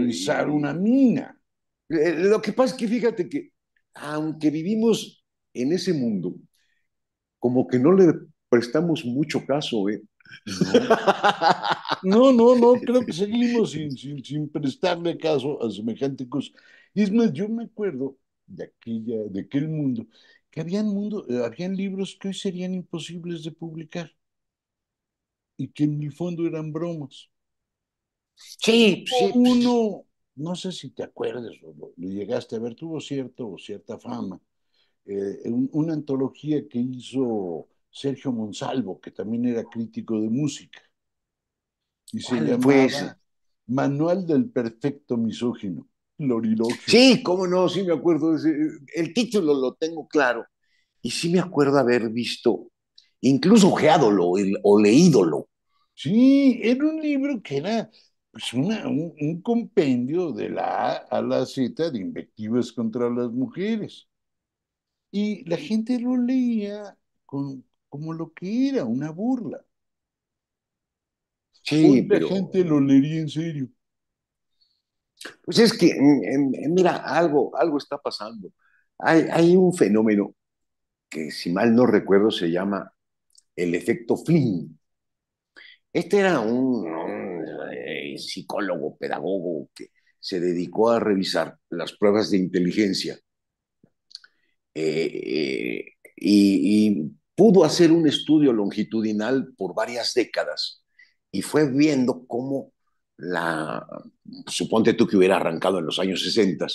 S1: una mina. Eh, lo que pasa es que fíjate que aunque vivimos en ese mundo, como que no le prestamos mucho caso, ¿eh?
S2: No, no, no, creo que seguimos sin, sin, prestarle caso a semejante cosa. Y es más, yo me acuerdo de, aquella, de aquel mundo que habían, mundo, eh, habían libros que hoy serían imposibles de publicar y que en el fondo eran bromas. Sí, pues sí. Uno, no sé si te acuerdas lo, llegaste a ver, tuvo cierto cierta fama. Eh, una antología que hizo Sergio Monsalvo, que también era crítico de música. Y se llamaba pues, eh, Manual del Perfecto Misógino.
S1: Sí, cómo no, sí me acuerdo. El título lo tengo claro. Y sí me acuerdo haber visto, incluso ojeadolo o leídolo.
S2: Sí, era un
S1: libro que era pues, un, un, compendio de la A
S2: a la Z de invectivas contra las mujeres. Y la gente lo leía con, como lo que era, una burla. Sí, pero... gente lo leería en serio.
S1: Pues es que, mm, em, em, mira, algo, algo está pasando. Hay, un fenómeno que, si mal no recuerdo, se llama el efecto Flynn. Este era un, eh, psicólogo, pedagogo que se dedicó a revisar las pruebas de inteligencia eh, eh, y pudo hacer un estudio longitudinal por varias décadas y fue viendo cómo la, suponte tú que hubiera arrancado en los años 60,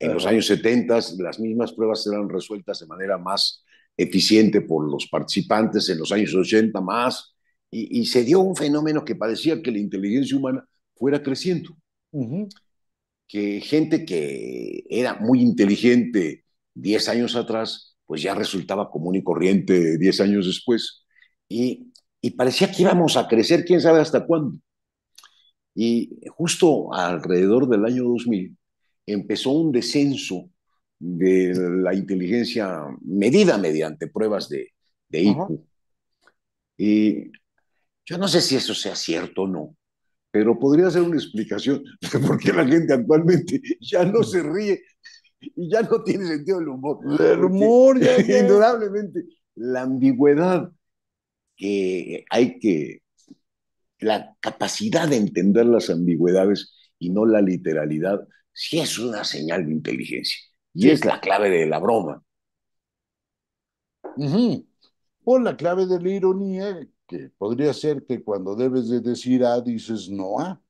S1: en los años 70 las mismas pruebas eran resueltas de manera más eficiente por los participantes, en los años 80 más, y, se dio un fenómeno que parecía que la inteligencia humana fuera creciendo. Que gente que era muy inteligente 10 años atrás pues ya resultaba común y corriente 10 años después. Y, parecía que íbamos a crecer, quién sabe hasta cuándo. Y justo alrededor del año 2000 empezó un descenso de la inteligencia medida mediante pruebas de, de IQ. Y yo no sé si eso sea cierto o no, pero podría ser una explicación de por qué la gente actualmente ya no se ríe y ya no tiene sentido el humor. El humor, Indudablemente, la ambigüedad que hay que, la capacidad de entender las ambigüedades y no la literalidad, sí es una señal de inteligencia. Y es la clave de la broma.
S2: O la clave de la ironía, que podría ser que cuando debes de decir A, dices no A.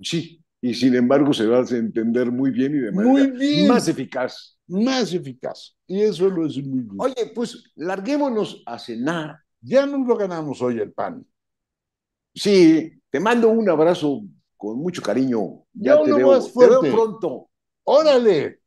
S2: Sí, y sin embargo se va a entender muy bien y de manera más eficaz. Más eficaz. Y eso lo es muy bien.
S1: Oye, pues larguémonos a cenar. Ya nos lo ganamos hoy el pan. Sí, te mando un abrazo con mucho cariño. Ya te veo pronto. Órale.